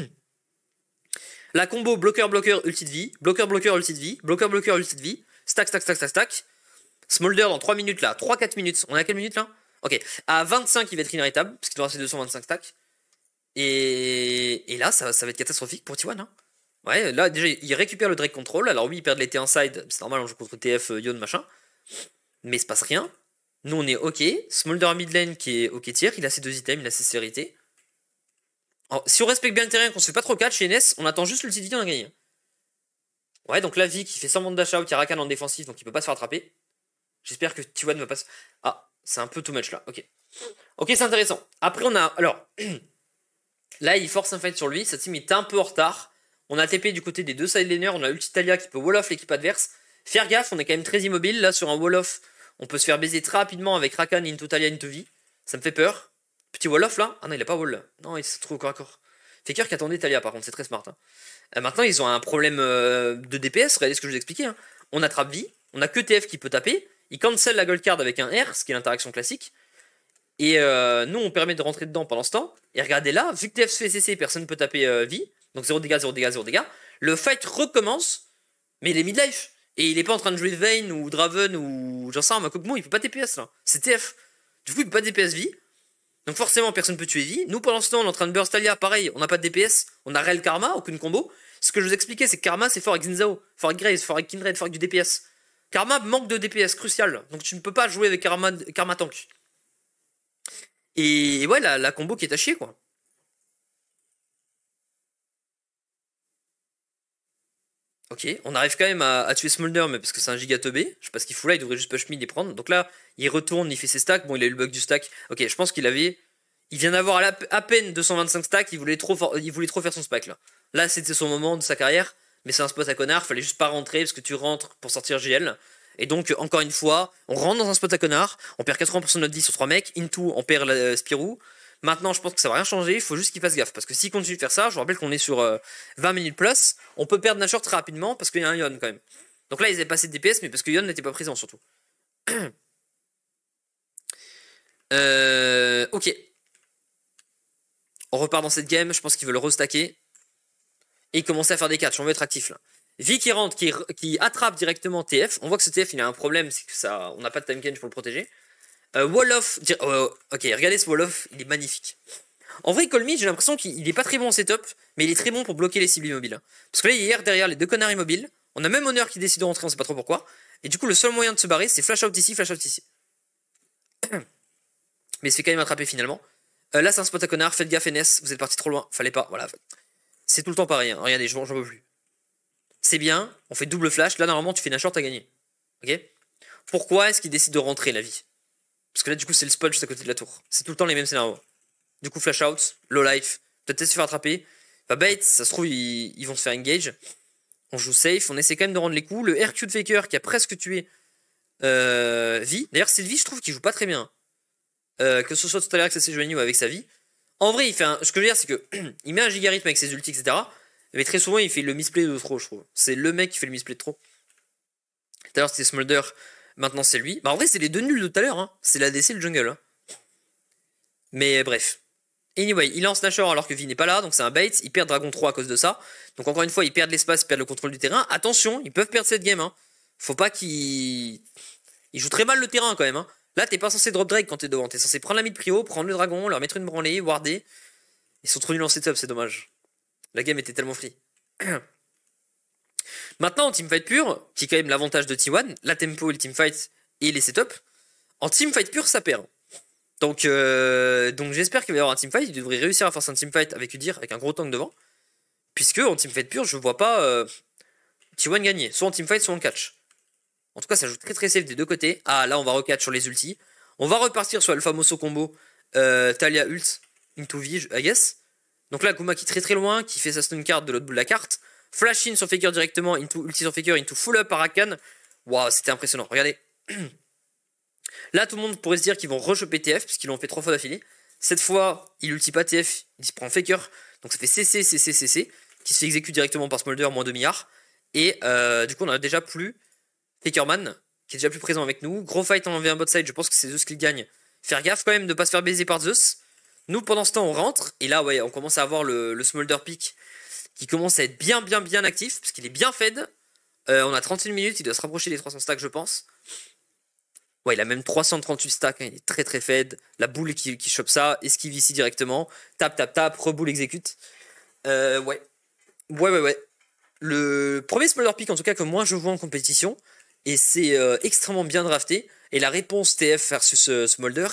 La combo bloqueur-bloqueur ulti de vie, bloqueur-bloqueur ulti de vie, bloqueur-bloqueur ulti de vie, stack, stack, stack, stack, stack. Smolder dans 3 minutes là, 3-4 minutes. On est à quelle minute là Ok, à 25, il va être inarrêtable, parce qu'il doit ses 225 stacks. Et, et là, ça, ça, va être catastrophique pour T1. Hein. Ouais, là, déjà, il récupère le Drake Control. Alors oui, il perd les T inside, c'est normal, on joue contre TF, euh, Yon, machin. Mais il se passe rien. Nous, on est OK. Smolder mid lane qui est OK tier, il a ses deux items, il a ses sévérités. Alors, si on respecte bien le terrain, qu'on se fait pas trop catch chez NS, on attend juste le on a gagné. Ouais, donc la vie qui fait 100 monde d'achat, qui a Rakan en défensif, donc il peut pas se faire attraper. J'espère que T1 va pas Ah, c'est un peu too much là. Ok. Ok, c'est intéressant. Après, on a. Alors. là, il force un fight sur lui. Sa team est un peu en retard. On a TP du côté des deux side laners On a Ultitalia qui peut wall-off l'équipe adverse. Faire gaffe, on est quand même très immobile. Là, sur un wall-off, on peut se faire baiser très rapidement avec Rakan into Talia into V. Ça me fait peur. Petit wall-off là. Ah non, il a pas wall. Non, il se trouve au corps à corps. Faker qui attendait Talia par contre, c'est très smart. Hein. Euh, maintenant, ils ont un problème euh, de DPS. Regardez ce que je vous ai hein. On attrape vie On a que TF qui peut taper. Il cancel la gold card avec un R, ce qui est l'interaction classique. Et euh, nous, on permet de rentrer dedans pendant ce temps. Et regardez là, vu que TF fait CC, personne ne peut taper euh, vie. Donc 0 dégâts, 0 dégâts, 0 dégâts. Le fight recommence, mais il est midlife. Et il est pas en train de jouer Vayne ou Draven ou j'en sais rien, Makokmo, il peut pas TPS là. C'est TF. Du coup, il peut pas dps vie. Donc forcément, personne ne peut tuer vie. Nous, pendant ce temps, on est en train de burst alia, Pareil, on n'a pas de DPS. On a réel Karma, aucune combo. Ce que je vous expliquais, c'est que Karma, c'est fort avec Zinzao, fort avec fort avec Kindred, fort du DPS. Karma manque de DPS crucial, donc tu ne peux pas jouer avec Karma, Tank. Et, ouais, la, combo qui est à chier, quoi. Ok, on arrive quand même à, tuer Smolder, mais parce que c'est un giga teubé. Je sais pas ce qu'il fout là, il devrait juste push mid et prendre. Donc là, il retourne, il fait ses stacks. Bon, il a eu le bug du stack. Ok, je pense qu'il avait. Il vient d'avoir à, peine 225 stacks, il voulait, trop il voulait trop faire son spec là. Là, c'était son moment de sa carrière mais c'est un spot à connard, fallait juste pas rentrer parce que tu rentres pour sortir GL. Et donc, encore une fois, on rentre dans un spot à connard, on perd 80% de notre vie sur 3 mecs, Into, on perd le euh, Spirou. Maintenant, je pense que ça va rien changer, il faut juste qu'il fasse gaffe. Parce que s'il continue de faire ça, je vous rappelle qu'on est sur 20 euh, minutes plus, on peut perdre Nashor très rapidement parce qu'il y a un Yon quand même. Donc là, ils avaient passé de DPS, mais parce que Yon n'était pas présent surtout. Euh, ok. On repart dans cette game, je pense qu'ils veulent restacker et il commençait à faire des catchs. On veut être actif là. Vic qui rentre, qui, attrape directement TF. On voit que ce TF il a un problème, c'est que ça, on n'a pas de time change pour le protéger. Euh, Wolof, euh, ok, regardez ce Wolof, il est magnifique. En vrai, Colmy, j'ai l'impression qu'il n'est pas très bon en setup, mais il est très bon pour bloquer les cibles immobiles. Hein. Parce que là, hier, derrière les deux connards immobiles, on a même Honor qui décide de rentrer, on ne sait pas trop pourquoi. Et du coup, le seul moyen de se barrer, c'est flash out ici, flash out ici. mais il quand même attrapé finalement. Euh, là, c'est un spot à connard, faites gaffe, NS, vous êtes parti trop loin, fallait pas, voilà. C'est tout le temps pareil. Hein. Regardez, j'en peux plus. C'est bien, on fait double flash. Là, normalement, tu fais une short, t'as gagné. Ok Pourquoi est-ce qu'il décide de rentrer la vie Parce que là, du coup, c'est le spot juste à côté de la tour. C'est tout le temps les mêmes scénarios. Du coup, flash out, low life. Peut-être se faire attraper. Va bah, bête, ça se trouve, ils, vont se faire engage. On joue safe, on essaie quand même de rendre les coups. Le RQ de Faker qui a presque tué euh, vie. D'ailleurs, Sylvie, je trouve qu'il joue pas très bien. Euh, que ce soit tout à l'heure avec sa ou avec sa vie, en vrai, il fait un... ce que je veux dire, c'est que il met un rythme avec ses ultis, etc. Mais très souvent, il fait le misplay de trop, je trouve. C'est le mec qui fait le misplay de trop. Tout à l'heure, c'était Smolder. Maintenant, c'est lui. Bah, en vrai, c'est les deux nuls de tout à l'heure. Hein. C'est l'ADC et le jungle. Hein. Mais bref. Anyway, il lance Nashor alors que Vi n'est pas là, donc c'est un bait. Il perd Dragon 3 à cause de ça. Donc encore une fois, il perd l'espace, Il perd le contrôle du terrain. Attention, ils peuvent perdre cette game. Hein. Faut pas qu'il joue très mal le terrain quand même. Là, t'es pas censé drop drake quand t'es devant. T'es censé prendre la mid prio, prendre le dragon, leur mettre une branlée, warder. Ils sont trop nuls en setup, c'est dommage. La game était tellement free. Maintenant, en teamfight pur, qui est quand même l'avantage de T1, la tempo et le teamfight et les setups, en teamfight pur, ça perd. Donc, euh, donc j'espère qu'il va y avoir un teamfight. Il devrait réussir à faire un teamfight avec Udir, avec un gros tank devant. Puisque en teamfight pur, je vois pas euh, T1 gagner, soit en teamfight, soit en catch. En tout cas, ça joue très très safe des deux côtés. Ah, là, on va recatch sur les ultis. On va repartir sur le famoso combo euh, Talia ult into Vige I guess. Donc là, Guma qui est très très loin, qui fait sa stone card de l'autre bout de la carte. Flash in sur Faker directement, into ulti sur Faker, into full up Arakan. Waouh, c'était impressionnant. Regardez. Là, tout le monde pourrait se dire qu'ils vont rechoper TF, puisqu'ils l'ont fait trois fois d'affilée. Cette fois, il ulti pas TF, il se prend Faker. Donc ça fait CC, CC, CC, qui se fait exécuter directement par Smolder, moins 2 milliards. Et euh, du coup, on a déjà plus Fakerman, qui est déjà plus présent avec nous. Gros fight en v un bot side, je pense que c'est Zeus qui gagne. Faire gaffe quand même de ne pas se faire baiser par Zeus. Nous, pendant ce temps, on rentre, et là, ouais, on commence à avoir le, Smolder Peak qui commence à être bien, bien, bien actif, parce qu'il est bien fed. Euh, on a 31 minutes, il doit se rapprocher des 300 stacks, je pense. Ouais, il a même 338 stacks, hein. il est très, très fed. La boule qui, qui chope ça, esquive ici directement. Tap, tap, tap, reboule, exécute. Euh, ouais. Ouais, ouais, ouais. Le premier Smolder Peak, en tout cas, que moi je vois en compétition, et c'est euh, extrêmement bien drafté. Et la réponse TF versus euh, Smolder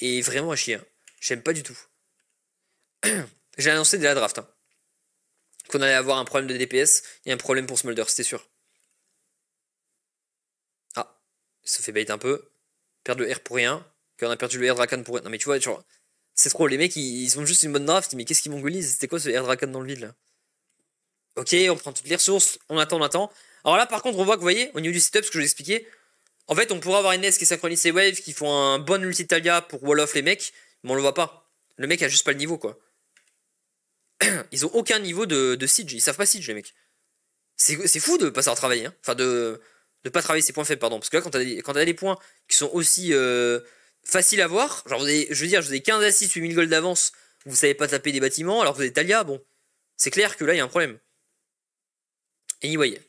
est vraiment à chier. Hein. J'aime pas du tout. J'ai annoncé dès la draft hein, qu'on allait avoir un problème de DPS et un problème pour Smolder, c'était sûr. Ah, ça fait bait un peu. Perdre le R pour rien. Qu'on a perdu le R Drakan pour rien. Non mais tu vois, tu vois. c'est trop. Les mecs, ils, ils, ont juste une bonne draft. Mais qu'est-ce qu'ils mongolisent C'était quoi ce R Drakan dans le vide là Ok, on prend toutes les ressources. On attend, on attend. Alors là, par contre, on voit que, vous voyez, au niveau du setup, ce que je vous expliquais, en fait, on pourrait avoir une NES qui synchronise ses waves qui font un bon multitalia pour wall off les mecs, mais on le voit pas. Le mec a juste pas le niveau, quoi. Ils ont aucun niveau de, siege, ils savent pas siege, les mecs. C'est fou de pas savoir travailler, hein. enfin de ne pas travailler ses points faibles, pardon. Parce que là, quand t'as des points qui sont aussi euh, faciles à voir, genre, je veux dire, je vous ai 15 à 6, 8000 gold d'avance, vous savez pas taper des bâtiments, alors que vous avez Talia, bon, c'est clair que là, il y a un problème. Anyway,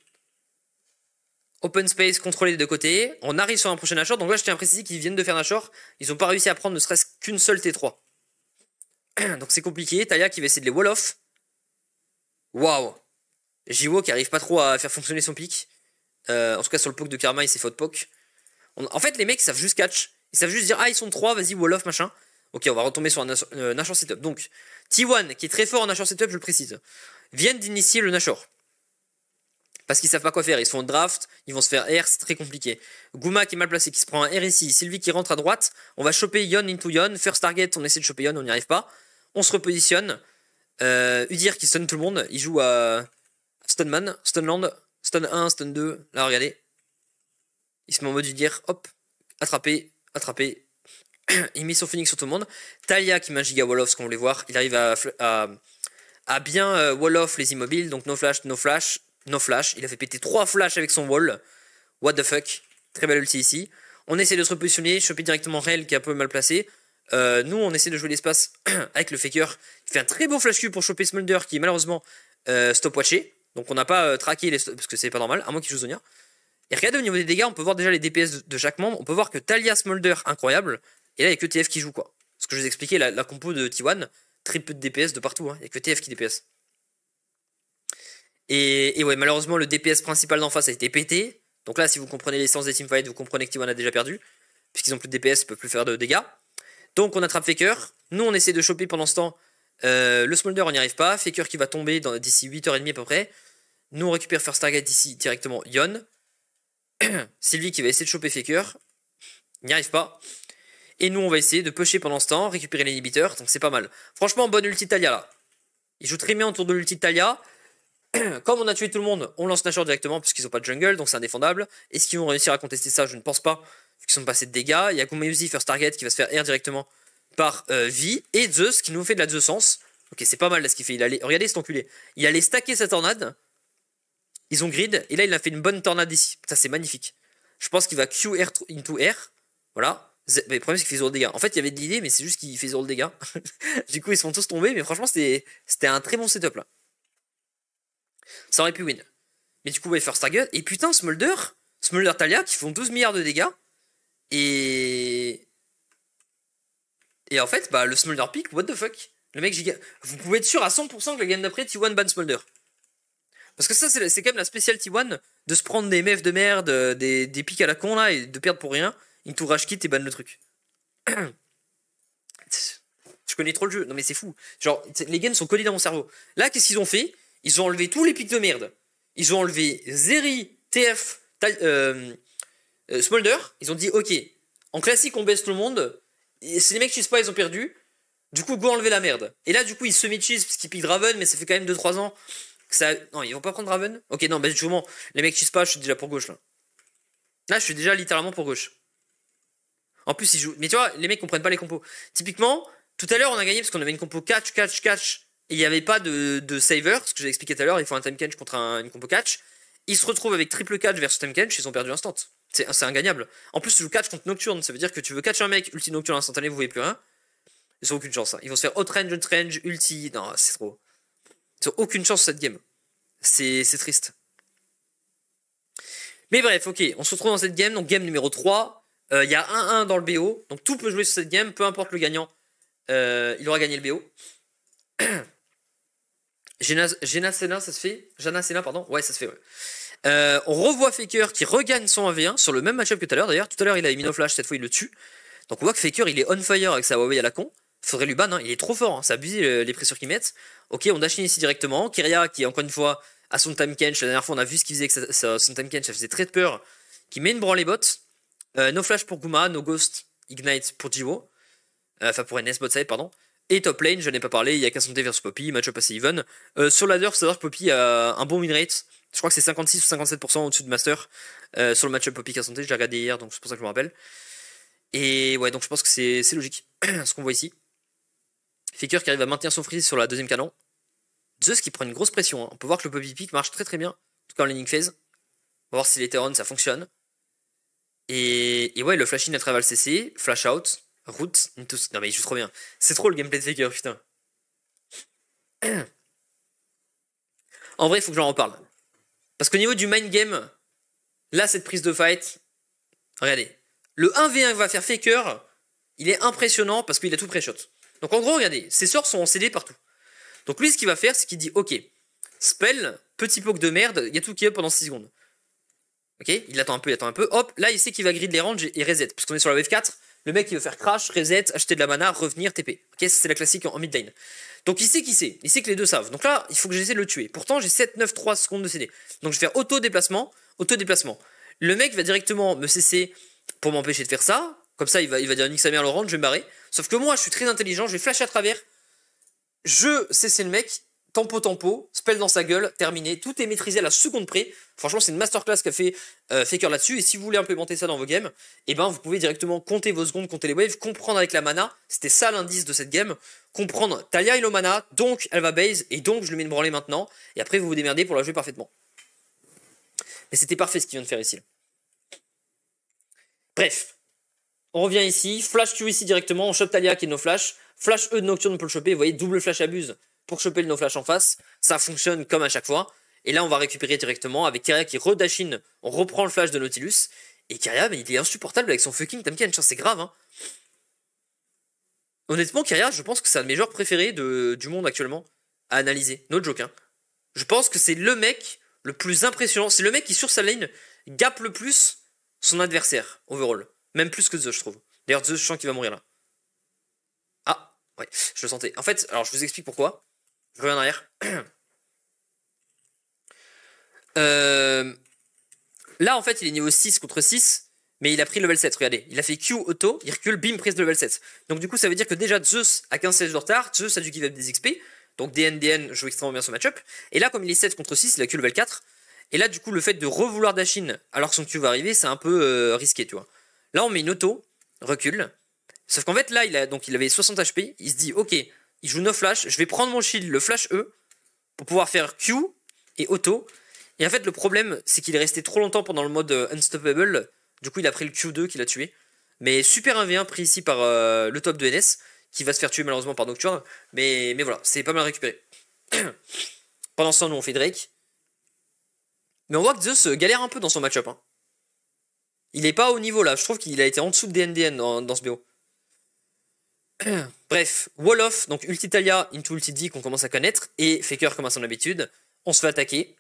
Open space contrôlé de côté. On arrive sur un prochain Nashor. Donc là, je tiens à préciser qu'ils viennent de faire Nashor. Ils n'ont pas réussi à prendre ne serait-ce qu'une seule T3. Donc c'est compliqué. Talia qui va essayer de les wall off. Waouh. Jiwo qui arrive pas trop à faire fonctionner son pic. Euh, en tout cas, sur le poke de Karma, il s'est faute poke. En fait, les mecs, savent juste catch. Ils savent juste dire, ah, ils sont 3, vas-y, wall off, machin. Ok, on va retomber sur un, Nashor euh, setup. Donc, T1, qui est très fort en Nashor setup, je le précise, viennent d'initier le Nashor parce qu'ils savent pas quoi faire. Ils sont font draft, ils vont se faire air, c'est très compliqué. Gouma qui est mal placé, qui se prend un air ici. Sylvie qui rentre à droite. On va choper Yon into Yon. First target, on essaie de choper Yon, on n'y arrive pas. On se repositionne. Euh, Udir qui stun tout le monde. Il joue à Stunman, Stunland, Stun 1, Stun 2. Là, regardez. Il se met en mode Udir. Hop, attrapé, attrapé. il met son Phoenix sur tout le monde. Talia qui met un Giga Wall ce qu'on voulait voir. Il arrive à, à, bien euh, wall off les immobiles. Donc no flash, no flash. No flash. Il a fait péter 3 flashs avec son wall. What the fuck. Très belle ulti ici. On essaie de se repositionner, choper directement Rell qui est un peu mal placé. Euh, nous, on essaie de jouer l'espace avec le Faker. Il fait un très beau flash Q pour choper Smolder qui est malheureusement euh, stopwatché. Donc on n'a pas euh, traqué les parce que c'est pas normal, à moins qu'il joue Zonia. Et regardez au niveau des dégâts, on peut voir déjà les DPS de, chaque membre. On peut voir que Talia Smolder, incroyable. Et là, il n'y a que TF qui joue quoi. Ce que je vous expliquais, la, la compo de T1, très peu de DPS de partout. Hein. Il y n'y a que TF qui DPS. Et, ouais, malheureusement, le DPS principal d'en face a été pété. Donc là, si vous comprenez l'essence des teamfights, vous comprenez que t a déjà perdu. Puisqu'ils n'ont plus de DPS, ils ne peuvent plus faire de dégâts. Donc on attrape Faker. Nous, on essaie de choper pendant ce temps euh, le Smolder, on n'y arrive pas. Faker qui va tomber d'ici 8h30 à peu près. Nous, on récupère First Target d'ici directement Yon. Sylvie qui va essayer de choper Faker. N'y arrive pas. Et nous, on va essayer de pusher pendant ce temps, récupérer l'inhibiteur. Donc c'est pas mal. Franchement, bonne ulti Talia là. Il joue très bien autour de l'ulti Talia. Comme on a tué tout le monde, on lance Nashor directement parce qu'ils ont pas de jungle, donc c'est indéfendable. Est-ce qu'ils vont réussir à contester ça Je ne pense pas, Ils qu'ils sont passés de dégâts. Il y a First Target, qui va se faire air directement par euh, vie. Et Zeus, qui nous fait de la sense. Ok, c'est pas mal là ce qu'il fait. Il allait... Regardez cet enculé. Il allait stacker sa tornade. Ils ont grid. Et là, il a fait une bonne tornade ici. Ça, c'est magnifique. Je pense qu'il va Q air into air. Voilà. le problème, c'est qu'il fait 0 dégâts. En fait, il y avait de l'idée, mais c'est juste qu'il fait 0 dégâts. du coup, ils sont tous tomber. Mais franchement, c'était un très bon setup là. Ça aurait pu win. Mais du coup, ouais, first target Et putain, Smolder, Smolder Talia qui font 12 milliards de dégâts. Et. Et en fait, bah, le Smolder pick, what the fuck Le mec, giga... vous pouvez être sûr à 100% que la game d'après, T1 ban Smolder. Parce que ça, c'est quand même la spéciale T1 de se prendre des MF de merde, euh, des, pics à la con là, et de perdre pour rien. Into rage kit et ban le truc. Je connais trop le jeu. Non mais c'est fou. Genre, les games sont collés dans mon cerveau. Là, qu'est-ce qu'ils ont fait ils ont enlevé tous les pics de merde. Ils ont enlevé Zeri, TF, euh, euh, Smolder. Ils ont dit ok, en classique on baisse tout le monde. C'est les mecs qui pas, ils ont perdu. Du coup, go enlever la merde. Et là, du coup, ils se cheese parce qu'ils piquent Draven, mais ça fait quand même 2-3 ans que ça. Non, ils vont pas prendre Draven Ok, non, bah, du les mecs cheese pas, je suis déjà pour gauche là. Là, je suis déjà littéralement pour gauche. En plus, ils jouent. Mais tu vois, les mecs comprennent pas les compos. Typiquement, tout à l'heure, on a gagné parce qu'on avait une compo catch, catch, catch il n'y avait pas de, de saver, ce que j'ai expliqué tout à l'heure, Il faut un time catch contre un, une compo catch. Ils se retrouvent avec triple catch versus time catch, ils ont perdu instant. C'est ingagnable. En plus, tu catch contre Nocturne, ça veut dire que tu veux catch un mec, ulti Nocturne instantané, vous voyez plus rien. Ils ont aucune chance. Hein. Ils vont se faire outrange, range, ulti. Non, c'est trop. Ils ont aucune chance cette game. C'est triste. Mais bref, ok, on se retrouve dans cette game, donc game numéro 3. Euh, il y a 1-1 dans le BO, donc tout peut jouer sur cette game, peu importe le gagnant, euh, il aura gagné le BO. Jana ça se fait Jana Sena, pardon Ouais, ça se fait, euh, on revoit Faker qui regagne son 1v1 sur le même matchup que tout à l'heure. D'ailleurs, tout à l'heure, il a mis flash, cette fois, il le tue. Donc on voit que Faker, il est on fire avec sa Huawei à la con. Faudrait lui ban, hein. il est trop fort, ça hein. c'est abusé les pressures qu'il met Ok, on dash ici directement. Kyria, qui encore une fois à son time catch la dernière fois on a vu ce qu'il faisait avec son time catch ça faisait très peur, qui met une branle les bottes. Euh, no flash pour Guma, no ghost, ignite pour Jiwo. Euh, enfin pour NS pardon. Et top lane, je n'ai pas parlé, il y a santé versus Poppy, match assez even. Euh, sur ladder, faut savoir que Poppy a un bon win rate. Je crois que c'est 56 ou 57% au-dessus de Master. Euh, sur le match Poppy santé je l'ai regardé hier, donc c'est pour ça que je me rappelle. Et ouais, donc je pense que c'est logique, ce qu'on voit ici. Faker qui arrive à maintenir son freeze sur la deuxième canon. Zeus qui prend une grosse pression. Hein. On peut voir que le Poppy Pick marche très très bien, en tout cas en laning phase. On va voir si les ça fonctionne. Et, ouais, le flash in à travers le CC, flash out, Roots Non mais il joue trop bien. C'est trop le gameplay de Faker, putain. en vrai, il faut que j'en reparle. Parce qu'au niveau du mind game, là, cette prise de fight, regardez. Le 1v1 que va faire Faker, il est impressionnant parce qu'il a tout pré-shot. Donc en gros, regardez, ses sorts sont en CD partout. Donc lui, ce qu'il va faire, c'est qu'il dit, ok, spell, petit poke de merde, il y a tout qui est pendant 6 secondes. Ok, il attend un peu, il attend un peu, hop, là il sait qu'il va grid les ranges et reset, parce qu'on est sur la wave 4, le mec, il veut faire crash, reset, acheter de la mana, revenir, TP. Ok, c'est la classique en mid lane. Donc il sait qui c'est, il sait que les deux savent. Donc là, il faut que j'essaie de le tuer. Pourtant, j'ai 7, 9, 3 secondes de CD. Donc je vais faire auto-déplacement, auto-déplacement. Le mec va directement me cesser pour m'empêcher de faire ça. Comme ça, il va, il va dire nique sa mère Laurent, je vais me barrer. Sauf que moi, je suis très intelligent, je vais flasher à travers. Je cesse le mec, tempo tempo, spell dans sa gueule, terminé. Tout est maîtrisé à la seconde près. Franchement, c'est une masterclass qu'a fait euh, Faker là-dessus. Et si vous voulez implémenter ça dans vos games, eh ben, vous pouvez directement compter vos secondes, compter les waves, comprendre avec la mana. C'était ça l'indice de cette game. Comprendre Talia et le mana, donc elle va base, et donc je le mets de branler maintenant. Et après, vous vous démerdez pour la jouer parfaitement. Mais c'était parfait ce qu'il vient de faire ici. Bref, on revient ici, flash Q ici directement, on chope Talia qui est nos flash, flash E de Nocturne pour le choper, vous voyez, double flash abuse pour choper le no-flash en face. Ça fonctionne comme à chaque fois. Et là, on va récupérer directement avec Kyria qui redachine, on reprend le flash de Nautilus. Et Kyria, ben, il est insupportable avec son fucking Tamken. c'est grave. Hein. Honnêtement, Kyria, je pense que c'est un de mes joueurs préférés du monde actuellement à analyser. No joke. Hein. Je pense que c'est le mec le plus impressionnant. C'est le mec qui, sur sa lane, gap le plus son adversaire, overall. Même plus que Zeus, je trouve. D'ailleurs, Zeus, je sens qu'il va mourir là. Ah, ouais, je le sentais. En fait, alors je vous explique pourquoi. Je reviens en arrière. Euh, là, en fait, il est niveau 6 contre 6, mais il a pris le level 7. Regardez, il a fait Q auto, il recule, bim, prise de level 7. Donc, du coup, ça veut dire que déjà Zeus a 15 16 de retard, Zeus a du give up des XP. Donc, DNDN joue extrêmement bien son matchup, Et là, comme il est 7 contre 6, il a Q level 4. Et là, du coup, le fait de revouloir Dashin alors que son Q va arriver, c'est un peu euh, risqué, tu vois. Là, on met une auto, recule. Sauf qu'en fait, là, il, a, donc, il avait 60 HP. Il se dit, ok, il joue 9 flash, je vais prendre mon shield, le flash E, pour pouvoir faire Q et auto. Et en fait, le problème, c'est qu'il est resté trop longtemps pendant le mode euh, Unstoppable. Du coup, il a pris le Q2 qui l'a tué. Mais super 1v1 pris ici par euh, le top de NS, qui va se faire tuer malheureusement par Nocturne. Mais, mais voilà, c'est pas mal récupéré. pendant ce temps, nous, on fait Drake. Mais on voit que Zeus euh, galère un peu dans son match-up. Hein. Il est pas au niveau là, je trouve qu'il a été en dessous de DNDN dans, dans ce BO. Bref, Wolof, donc Ultitalia into D qu'on commence à connaître, et Faker comme à son habitude, on se fait attaquer.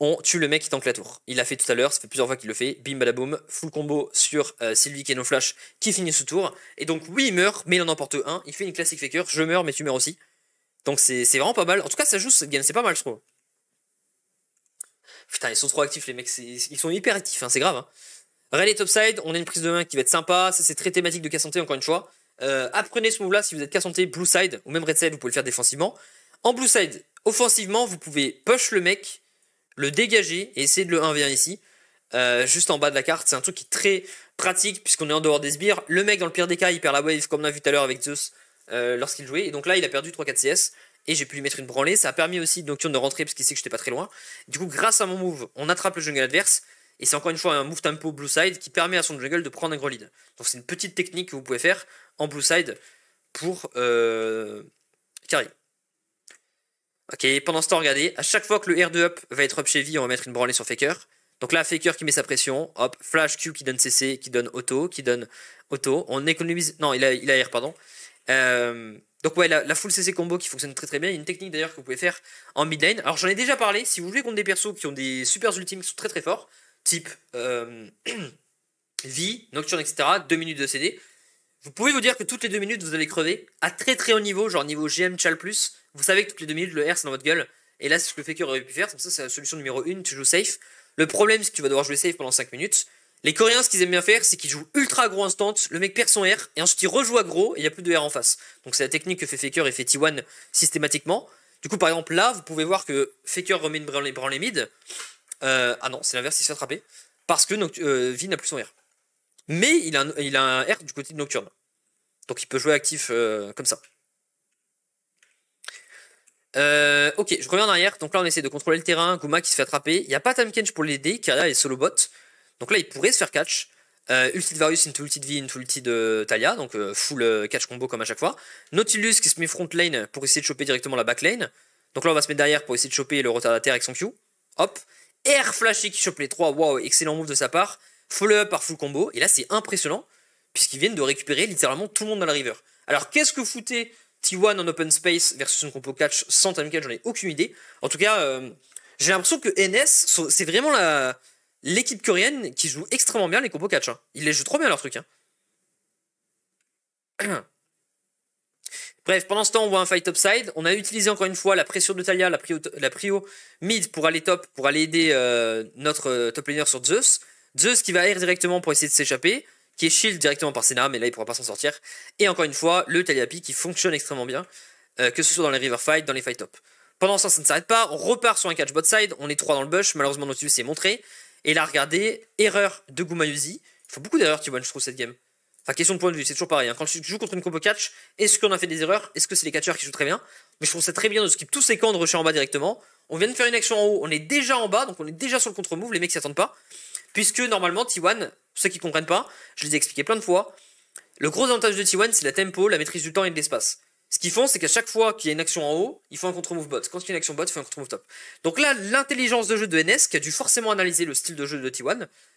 On tue le mec qui tank la tour. Il l'a fait tout à l'heure, ça fait plusieurs fois qu'il le fait. Bim badaboum, full combo sur euh, qui Sylvie no Flash qui finit ce tour. Et donc, oui, il meurt, mais il en emporte un. Il fait une classique Faker, je meurs, mais tu meurs aussi. Donc, c'est vraiment pas mal. En tout cas, ça joue ce game, c'est pas mal, je trouve. Putain, ils sont trop actifs, les mecs. Ils sont hyper actifs, hein, c'est grave. Hein top topside, on a une prise de main qui va être sympa. C'est très thématique de casse santé, encore une fois. Euh, apprenez ce move-là si vous êtes casse santé, blue side, ou même red side, vous pouvez le faire défensivement. En blue side, offensivement, vous pouvez push le mec, le dégager et essayer de le 1v1 ici. Euh, juste en bas de la carte, c'est un truc qui est très pratique puisqu'on est en dehors des sbires. Le mec, dans le pire des cas, il perd la wave comme on a vu tout à l'heure avec Zeus euh, lorsqu'il jouait. Et donc là, il a perdu 3-4 CS et j'ai pu lui mettre une branlée. Ça a permis aussi Nocturne de rentrer parce qu'il sait que j'étais pas très loin. Du coup, grâce à mon move, on attrape le jungle adverse. Et c'est encore une fois un move tempo blue side qui permet à son jungle de prendre un gros lead. Donc c'est une petite technique que vous pouvez faire en blue side pour euh, carry. Ok, pendant ce temps, regardez, à chaque fois que le R2 up va être up chez V, on va mettre une branlée sur Faker. Donc là, Faker qui met sa pression, hop, Flash Q qui donne CC, qui donne auto, qui donne auto. On économise. Non, il a, R, pardon. Euh, donc ouais, la, la, full CC combo qui fonctionne très très bien. Il y a une technique d'ailleurs que vous pouvez faire en mid lane. Alors j'en ai déjà parlé, si vous voulez contre des persos qui ont des supers ultimes qui sont très très forts, type euh, vie, nocturne, etc., 2 minutes de CD, vous pouvez vous dire que toutes les 2 minutes, vous allez crever à très très haut niveau, genre niveau GM Chal Plus. Vous savez que toutes les 2 minutes, le R c'est dans votre gueule. Et là, c'est ce que le Faker aurait pu faire. Comme ça, c'est la solution numéro 1, tu joues safe. Le problème, c'est que tu vas devoir jouer safe pendant 5 minutes. Les Coréens, ce qu'ils aiment bien faire, c'est qu'ils jouent ultra gros instant, le mec perd son R, et ensuite il rejoue à gros, et il n'y a plus de R en face. Donc c'est la technique que fait Faker et fait T1 systématiquement. Du coup, par exemple, là, vous pouvez voir que Faker remet une les mid, euh, ah non, c'est l'inverse, il se fait attraper. Parce que euh, n'a plus son R. Mais il a, un, R du côté de Nocturne. Donc il peut jouer actif euh, comme ça. ok, je reviens en arrière. Donc là, on essaie de contrôler le terrain. Guma qui se fait attraper. Il n'y a pas Kench pour l'aider. il est solo bot. Donc là, il pourrait se faire catch. Euh, ulti de Varius into ulti de V into ulti de Talia, donc full catch combo comme à chaque fois. Nautilus qui se met front lane pour essayer de choper directement la back lane. Donc là on va se mettre derrière pour essayer de choper le retardataire avec son Q. Hop air flashé qui chope les 3. Waouh, excellent move de sa part. Follow-up par full combo. Et là, c'est impressionnant puisqu'ils viennent de récupérer littéralement tout le monde dans la river. Alors, qu'est-ce que foutait T1 en open space versus une compo catch sans time catch J'en ai aucune idée. En tout cas, euh, j'ai l'impression que NS, c'est vraiment l'équipe coréenne qui joue extrêmement bien les compo catch. Hein. Ils les jouent trop bien leurs trucs. Hein. Bref, pendant ce temps, on voit un fight upside. On a utilisé encore une fois la pression de Talia, la prio, mid pour aller top, pour aller aider euh, notre euh, top laner sur Zeus. Zeus qui va air directement pour essayer de s'échapper, qui est shield directement par Senna, mais là il pourra pas s'en sortir. Et encore une fois, le Talia P qui fonctionne extrêmement bien, euh, que ce soit dans les river fight, dans les fight top. Pendant ce temps, ça ne s'arrête pas. On repart sur un catch bot side. On est 3 dans le bush. Malheureusement, notre vue s'est montré. Et là, regardez, erreur de Goumayuzi. Il faut beaucoup d'erreurs, tu vois, je trouve, cette game. Enfin, question de point de vue, c'est toujours pareil. Hein. Quand tu joues contre une combo catch, est-ce qu'on a fait des erreurs Est-ce que c'est les catcheurs qui jouent très bien Mais je trouve ça très bien de skip tous ces camps de rush en bas directement. On vient de faire une action en haut, on est déjà en bas, donc on est déjà sur le contre-move, les mecs s'y attendent pas. Puisque normalement, T1, ceux qui comprennent pas, je les ai expliqué plein de fois, le gros avantage de T1, c'est la tempo, la maîtrise du temps et de l'espace. Ce qu'ils font, c'est qu'à chaque fois qu'il y a une action en haut, ils font un contre-move bot. Quand il y a une action bot, ils font un contre-move top. Donc là, l'intelligence de jeu de NS, qui a dû forcément analyser le style de jeu de t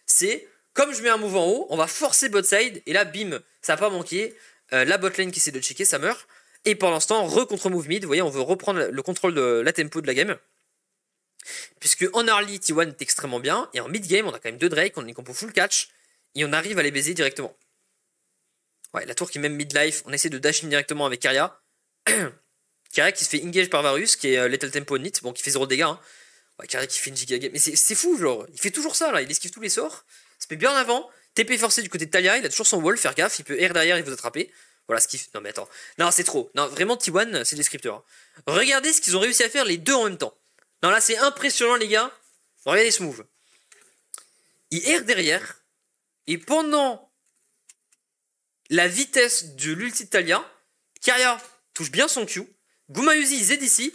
c'est comme je mets un move en haut, on va forcer bot side. Et là, bim, ça n'a pas manqué. Euh, la bot lane qui essaie de checker, ça meurt. Et pendant ce temps, re-contre move mid. Vous voyez, on veut reprendre le contrôle de la tempo de la game. Puisque en early, T1 est extrêmement bien. Et en mid game, on a quand même deux Drake, on a une compo full catch. Et on arrive à les baiser directement. Ouais, la tour qui est même mid-life. On essaie de dash in directement avec Karia. Karia qui se fait engage par Varus, qui est little euh, Tempo Nit, bon, qui fait 0 dégâts. Hein. Ouais, Karia qui fait une giga game. Mais c'est fou, genre, il fait toujours ça, là, il esquive tous les sorts se met bien avant. TP forcé du côté de Talia, il a toujours son wall, faire gaffe, il peut air derrière et vous attraper. Voilà ce qu'il Non mais attends, non c'est trop. Non vraiment T1, c'est scripteurs. Hein. Regardez ce qu'ils ont réussi à faire les deux en même temps. Non là c'est impressionnant les gars. Regardez ce move. Il air derrière et pendant la vitesse de l'ulti de Talia, touche bien son Q. Gumayuzi Z ici.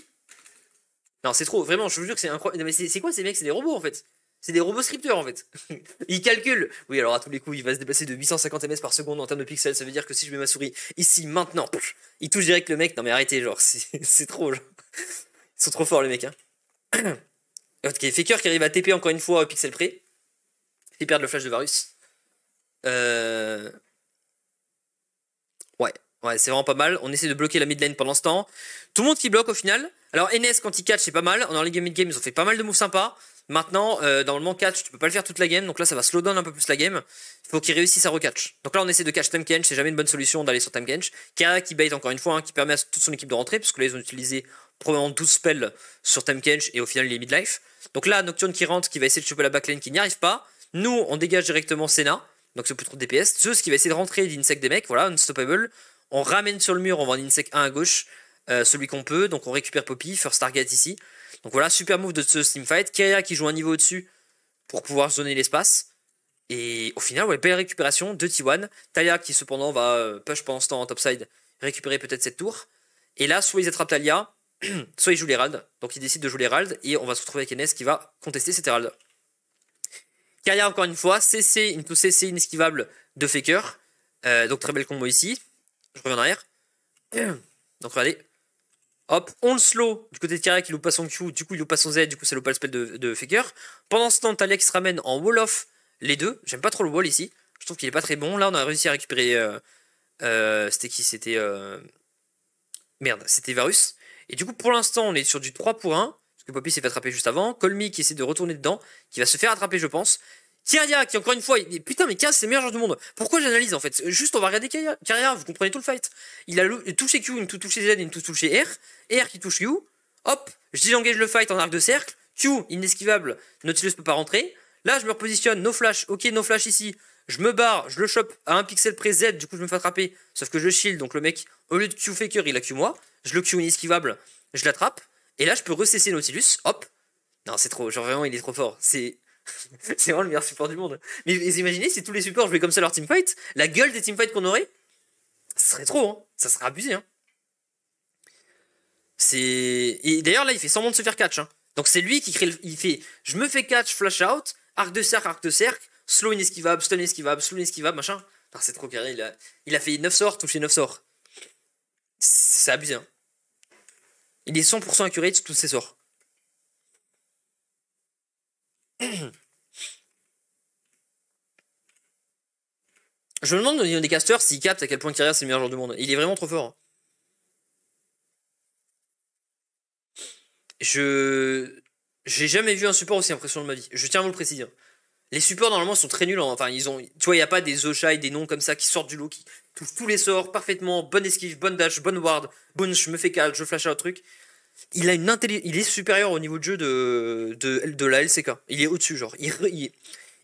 Non c'est trop, vraiment, je vous jure que c'est incroyable. Non mais c'est quoi ces mecs, c'est des robots en fait. C'est des robots scripteurs en fait. ils calculent. Oui, alors à tous les coups, il va se déplacer de 850 ms par seconde en termes de pixels. Ça veut dire que si je mets ma souris ici, maintenant, il touche direct le mec. Non mais arrêtez, genre, c'est trop. Ils sont trop forts les mecs. Hein. ok, Faker qui arrive à TP encore une fois au euh, pixel près. Il perd le flash de Varus. Euh, ouais, ouais, c'est vraiment pas mal. On essaie de bloquer la mid lane pendant ce temps. Tout le monde qui bloque au final. Alors NS quand il catch c'est pas mal. En early game mid game ils ont fait pas mal de moves sympas. Maintenant, euh, le man catch, tu peux pas le faire toute la game, donc là, ça va slow down un peu plus la game. Il faut qu'il réussisse à recatch. Donc là, on essaie de catch Temkench, c'est jamais une bonne solution d'aller sur Time Kara qui bait encore une fois, hein, qui permet à toute son équipe de rentrer, parce que là, ils ont utilisé probablement 12 spells sur Temkench et au final, il est midlife. Donc là, Nocturne qui rentre, qui va essayer de choper la backlane, qui n'y arrive pas. Nous, on dégage directement Senna, donc c'est plus trop de DPS. Zeus qui va essayer de rentrer l'insect des mecs, voilà, unstoppable. On ramène sur le mur, on vend insect 1 à gauche, euh, celui qu'on peut, donc on récupère Poppy, first target ici. Donc voilà, super move de ce Fight. Kaya qui joue un niveau au-dessus pour pouvoir zoner l'espace. Et au final, ouais, belle récupération de T1. Talia qui cependant va euh, push pendant ce temps en topside, récupérer peut-être cette tour. Et là, soit ils attrapent Talia, soit ils jouent l'Herald. Donc ils décident de jouer l'Herald et on va se retrouver avec Enes qui va contester cette Herald. Kaya encore une fois, CC, une CC inesquivable de Faker. Euh, donc très bel combo ici. Je reviens en arrière. Donc regardez, Hop, on le slow du côté de Kyriak, il loupe pas son Q, du coup il loupe pas son Z, du coup ça loupe pas le spell de, Faker. Pendant ce temps, Alex ramène en wall of les deux. J'aime pas trop le wall ici, je trouve qu'il est pas très bon. Là on a réussi à récupérer. Euh, euh, c'était qui C'était. Euh, merde, c'était Varus. Et du coup pour l'instant on est sur du 3 pour 1. Parce que Poppy s'est fait attraper juste avant. Colmy qui essaie de retourner dedans, qui va se faire attraper je pense. Kyria, qui encore une fois, putain, mais Kyria, c'est le meilleur joueur du monde. Pourquoi j'analyse en fait Juste, on va regarder Kyria. vous comprenez tout le fight. Il a touché Q, une touché Z, une touche R. R qui touche Q. Hop, je désengage le fight en arc de cercle. Q, inesquivable, Nautilus peut pas rentrer. Là, je me repositionne, no flash, ok, no flash ici. Je me barre, je le chope à un pixel près Z, du coup, je me fais attraper. Sauf que je shield, donc le mec, au lieu de Q faker, il a Q moi. Je le Q inesquivable, je l'attrape. Et là, je peux recesser Nautilus, hop. Non, c'est trop, genre vraiment, il est trop fort. C'est c'est vraiment le meilleur support du monde. Mais imaginez si tous les supports jouaient comme ça leur teamfight, la gueule des teamfights qu'on aurait, ça serait trop, hein. ça serait abusé. Hein. C'est et d'ailleurs là il fait 100 de se faire catch. Hein. Donc c'est lui qui crée, il fait, je me fais catch, flash out, arc de cercle, arc de cercle, slow inesquivable, stun inesquivable, slow inesquivable, machin. c'est trop carré, il a... il a, fait 9 sorts, touché 9 sorts. C'est abusé. Il est 100% accurate sur tous ses sorts. Je me demande au niveau des casters s'il capte à quel point Kyria c'est le meilleur joueur du monde. Il est vraiment trop fort. Hein. Je. J'ai jamais vu un support aussi impressionnant de ma vie. Je tiens à vous le préciser. Hein. Les supports normalement sont très nuls. Hein. Enfin, ils ont. Tu vois, il n'y a pas des Oshai, des noms comme ça qui sortent du lot, qui touchent tous les sorts parfaitement. Bonne esquive, bonne dash, bonne ward, bonne je me fais cal, je flash un truc il a une il est supérieur au niveau de jeu de, de, de la LCK. Il est au-dessus, genre. Il,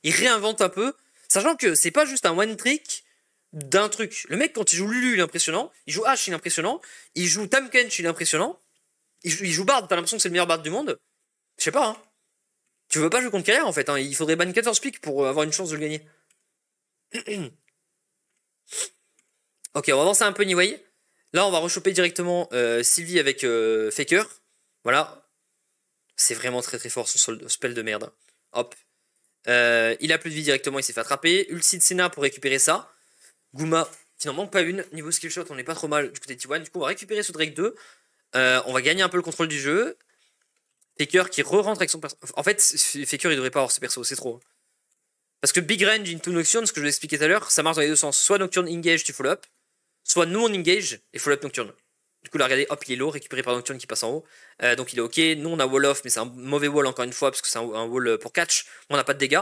il, réinvente un peu, sachant que c'est pas juste un one trick d'un truc. Le mec, quand il joue Lulu, il est impressionnant. Il joue H, il est impressionnant. Il joue tamken il est impressionnant. Il, joue Bard, t'as l'impression que c'est le meilleur Bard du monde. Je sais pas, hein. Tu veux pas jouer contre carrière en fait. Hein. Il faudrait ban 14 piques pour euh, avoir une chance de le gagner. ok, on va avancer un peu anyway. Là, on va rechoper directement euh, Sylvie avec euh, Faker. Voilà. C'est vraiment très très fort son spell de merde. Hop. Euh, il a plus de vie directement, il s'est fait attraper. Ulti de Senna pour récupérer ça. Gouma qui n'en manque pas une. Niveau skill shot, on n'est pas trop mal du côté de T1. Du coup, on va récupérer ce Drake 2. on va gagner un peu le contrôle du jeu. Faker qui re-rentre avec son perso. En fait, Faker, il devrait pas avoir ce perso, c'est trop. Hein. Parce que Big Range into Nocturne, ce que je vous expliqué tout à l'heure, ça marche dans les deux sens. Soit Nocturne engage, tu follow up soit nous on engage et follow-up Nocturne. Du coup, là, regardez, hop, il est low, récupéré par Nocturne qui passe en haut. Euh, donc il est ok. Nous, on a wall off, mais c'est un mauvais wall encore une fois, parce que c'est un, wall pour catch. On n'a pas de dégâts.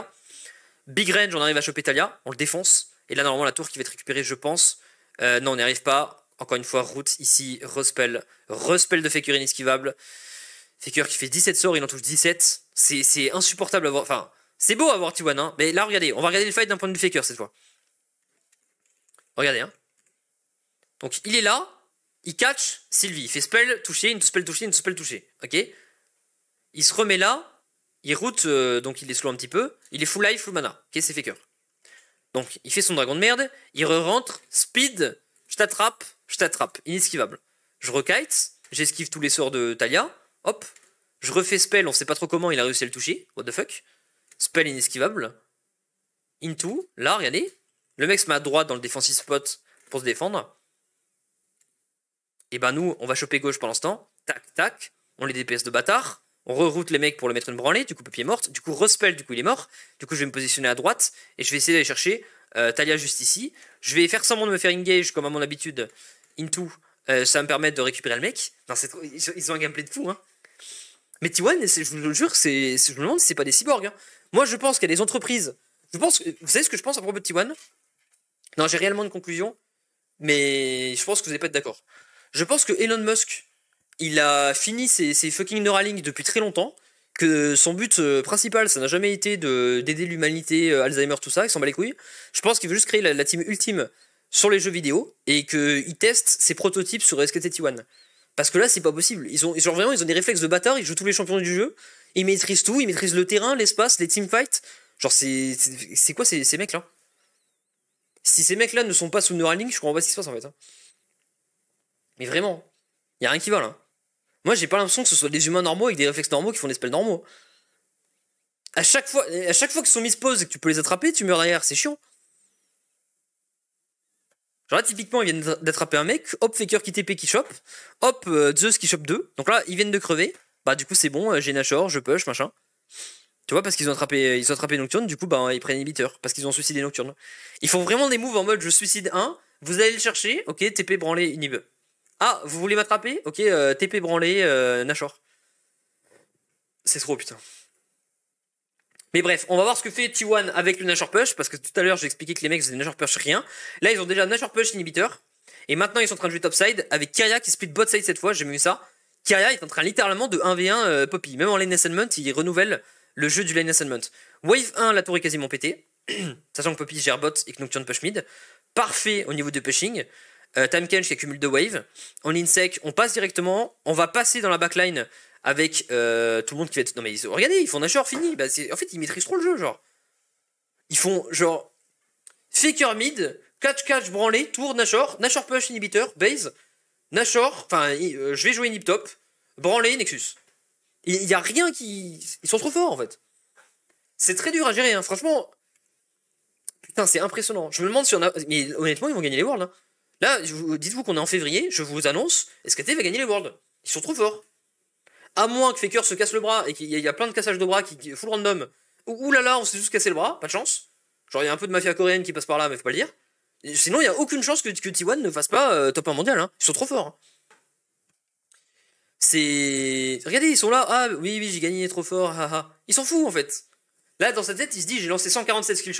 Big range, on arrive à choper Talia, on le défonce. Et là, normalement, la tour qui va être récupérée, je pense. Euh, non, on n'y arrive pas. Encore une fois, route ici, respel respel de Faker inesquivable. Faker qui fait 17 sorts, il en touche 17. C'est insupportable à voir. Enfin, c'est beau à voir 1 hein, mais là, regardez, on va regarder le fight d'un point de vue Faker cette fois. Regardez, hein. Donc il est là, il catch Sylvie, il fait spell, toucher, une spell, toucher, une spell, toucher. Ok Il se remet là, il route, euh, donc il est slow un petit peu, il est full life, full mana. Ok, c'est fait coeur. Donc il fait son dragon de merde, il re-rentre, speed, je t'attrape, je t'attrape, inesquivable. Je re-kite, j'esquive tous les sorts de Talia, hop, je refais spell, on sait pas trop comment il a réussi à le toucher, what the fuck. Spell inesquivable. Into, là, regardez. Le mec se met à droite dans le defensive spot pour se défendre et eh ben nous, on va choper gauche pendant ce temps, tac, tac, on les DPS de bâtard, on reroute les mecs pour le mettre une branlée, du coup Poppy est morte, du coup Respell du coup il est mort, du coup je vais me positionner à droite, et je vais essayer d'aller chercher euh, Talia juste ici, je vais faire semblant de me faire engage, comme à mon habitude, into, euh, ça va me permettre de récupérer le mec, non, ils ont un gameplay de fou, hein mais T1, je vous le jure, c'est, je me demande si c'est pas des cyborgs. Hein. Moi, je pense qu'il y a des entreprises. Je pense, vous savez ce que je pense à propos de T1 Non, j'ai réellement une conclusion, mais je pense que vous n'allez pas être d'accord. Je pense que Elon Musk, il a fini ses, fucking Neuralink depuis très longtemps, que son but euh, principal, ça n'a jamais été d'aider l'humanité, euh, Alzheimer, tout ça, il s'en bat les couilles. Je pense qu'il veut juste créer la, team ultime sur les jeux vidéo et qu'il teste ses prototypes sur SKT1. Parce que là, c'est pas possible. Ils ont, vraiment, ils ont des réflexes de bâtard, ils jouent tous les champions du jeu, ils maîtrisent tout, ils maîtrisent le terrain, l'espace, les teamfights. Genre, c'est, c'est quoi ces, mecs-là Si ces mecs-là ne sont pas sous Neuralink, je comprends pas ce qui se passe en fait. Hein. Mais vraiment, il y a rien qui va là. Hein. Moi, j'ai pas l'impression que ce soit des humains normaux avec des réflexes normaux qui font des spells normaux. À chaque fois, à chaque fois qu'ils sont mis pause et que tu peux les attraper, tu meurs derrière, c'est chiant. Genre là, typiquement, ils viennent d'attraper un mec, hop, Faker qui TP qui chope, hop, euh, Zeus qui chope deux. Donc là, ils viennent de crever. Bah, du coup, c'est bon, euh, j'ai Nashor, je push, machin. Tu vois, parce qu'ils ont attrapé, euh, ils Nocturne, du coup, bah, ils prennent inhibiteur, parce qu'ils ont suicidé Nocturne. Ils font vraiment des moves en mode je suicide un, vous allez le chercher, ok, TP branlé, inhibe. Ah, vous voulez m'attraper Ok, euh, TP branlé, euh, Nashor. C'est trop, putain. Mais bref, on va voir ce que fait T1 avec le Nashor Push, parce que tout à l'heure j'ai expliqué que les mecs faisaient Nashor Push rien. Là, ils ont déjà Nashor Push inhibiteur, et maintenant ils sont en train de jouer side avec Kyria qui split bot side cette fois, j'ai mis ça. Kyria est en train littéralement de 1v1 euh, Poppy. Même en lane assignment, il renouvelle le jeu du lane Wave 1, la tour est quasiment pétée, sachant que Poppy gère bot et que Nocturne push mid. Parfait au niveau de pushing. Euh, time Kench qui accumule 2 waves. En insec, on passe directement. On va passer dans la backline avec euh, tout le monde qui va être. Non mais regardez, ils font Nashor, fini. Bah, en fait, ils maîtrisent trop le jeu, genre. Ils font genre. Faker mid, catch catch branlé, tour Nashor, Nashor push inhibiteur, base, Nashor, enfin, euh, je vais jouer nip top, branlé, Nexus. Il n'y a rien qui. Ils sont trop forts en fait. C'est très dur à gérer, hein. franchement. Putain, c'est impressionnant. Je me demande si on a. Mais honnêtement, ils vont gagner les Worlds. Hein. Là, dites-vous qu'on est en février, je vous annonce, SKT va gagner les Worlds. Ils sont trop forts. À moins que Faker se casse le bras et qu'il y, a plein de cassages de bras qui, full random. Ouh là là, on s'est tous cassé le bras, pas de chance. Genre, il y a un peu de mafia coréenne qui passe par là, mais faut pas le dire. Sinon, il n'y a aucune chance que, que T1 ne fasse pas euh, top 1 mondial. Hein. Ils sont trop forts. Hein. C'est. Regardez, ils sont là. Ah oui, oui, j'ai gagné trop fort. Ils s'en foutent en fait. Là, dans sa tête, il se dit j'ai lancé 147 skill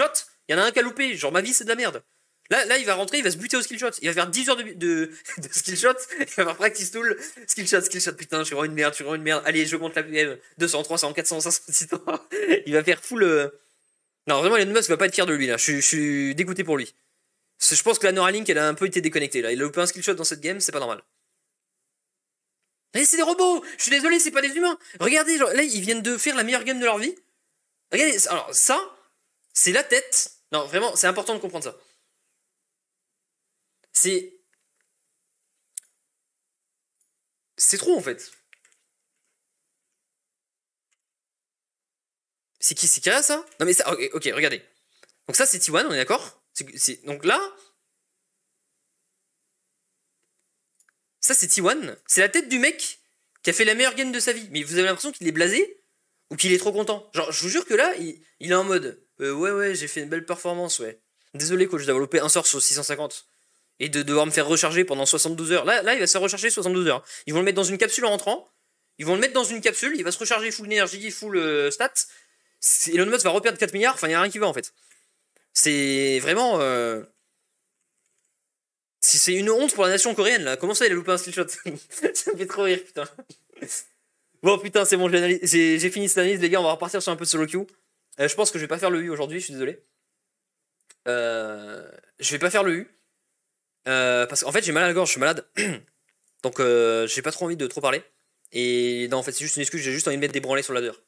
Il y en a un qui a loupé. Genre, ma vie, c'est de la merde. Là, là, il va rentrer, il va se buter au skill shot. Il va faire 10 heures de, de, skill shot. Il va faire practice tool. Skill shot, skill shot. Putain, je suis vraiment une merde, je suis vraiment une merde. Allez, je compte la PM. 200, 300, 400, 500, Il va faire full. Euh, non, vraiment, Elon Musk va pas être fier de lui, là. Je, suis dégoûté pour lui. Je pense que la Neuralink, elle a un peu été déconnectée, là. Il a loupé un skill shot dans cette game, c'est pas normal. Mais c'est des robots Je suis désolé, c'est pas des humains Regardez, là, ils viennent de faire la meilleure game de leur vie. Regardez, alors ça, c'est la tête. Non, vraiment, c'est important de comprendre ça. C'est. C'est trop en fait. C'est qui C'est là ça Non mais ça. Ok, regardez. Donc ça c'est T1, on est d'accord Donc là. Ça c'est T1. C'est la tête du mec qui a fait la meilleure game de sa vie. Mais vous avez l'impression qu'il est blasé ou qu'il est trop content. Genre, je vous jure que là, il, est en mode euh, Ouais, ouais, j'ai fait une belle performance, ouais. Désolé, coach, je développé un sort sur 650 et de devoir me faire recharger pendant 72 heures. Là, là, il va se recharger 72 heures. Hein. Ils vont le mettre dans une capsule en rentrant. Ils vont le mettre dans une capsule. Il va se recharger full énergie, full euh, stats. Elon Musk va reperdre 4 milliards. Enfin, il n'y a rien qui va en fait. C'est vraiment. Euh, si C'est une honte pour la nation coréenne Comment ça, il a loupé un skill Ça me fait trop rire, putain. bon, putain, c'est bon, j'ai fini cette analyse, les gars. On va repartir sur un peu de solo queue. Euh, je pense que je vais pas faire le U aujourd'hui, je suis désolé. Euh, je vais pas faire le U. Euh, parce qu'en fait, j'ai mal à la gorge, je suis malade. Donc, euh, j'ai pas trop envie de trop parler. Et non, en fait, c'est juste une excuse, j'ai juste envie de mettre des branlées sur la deur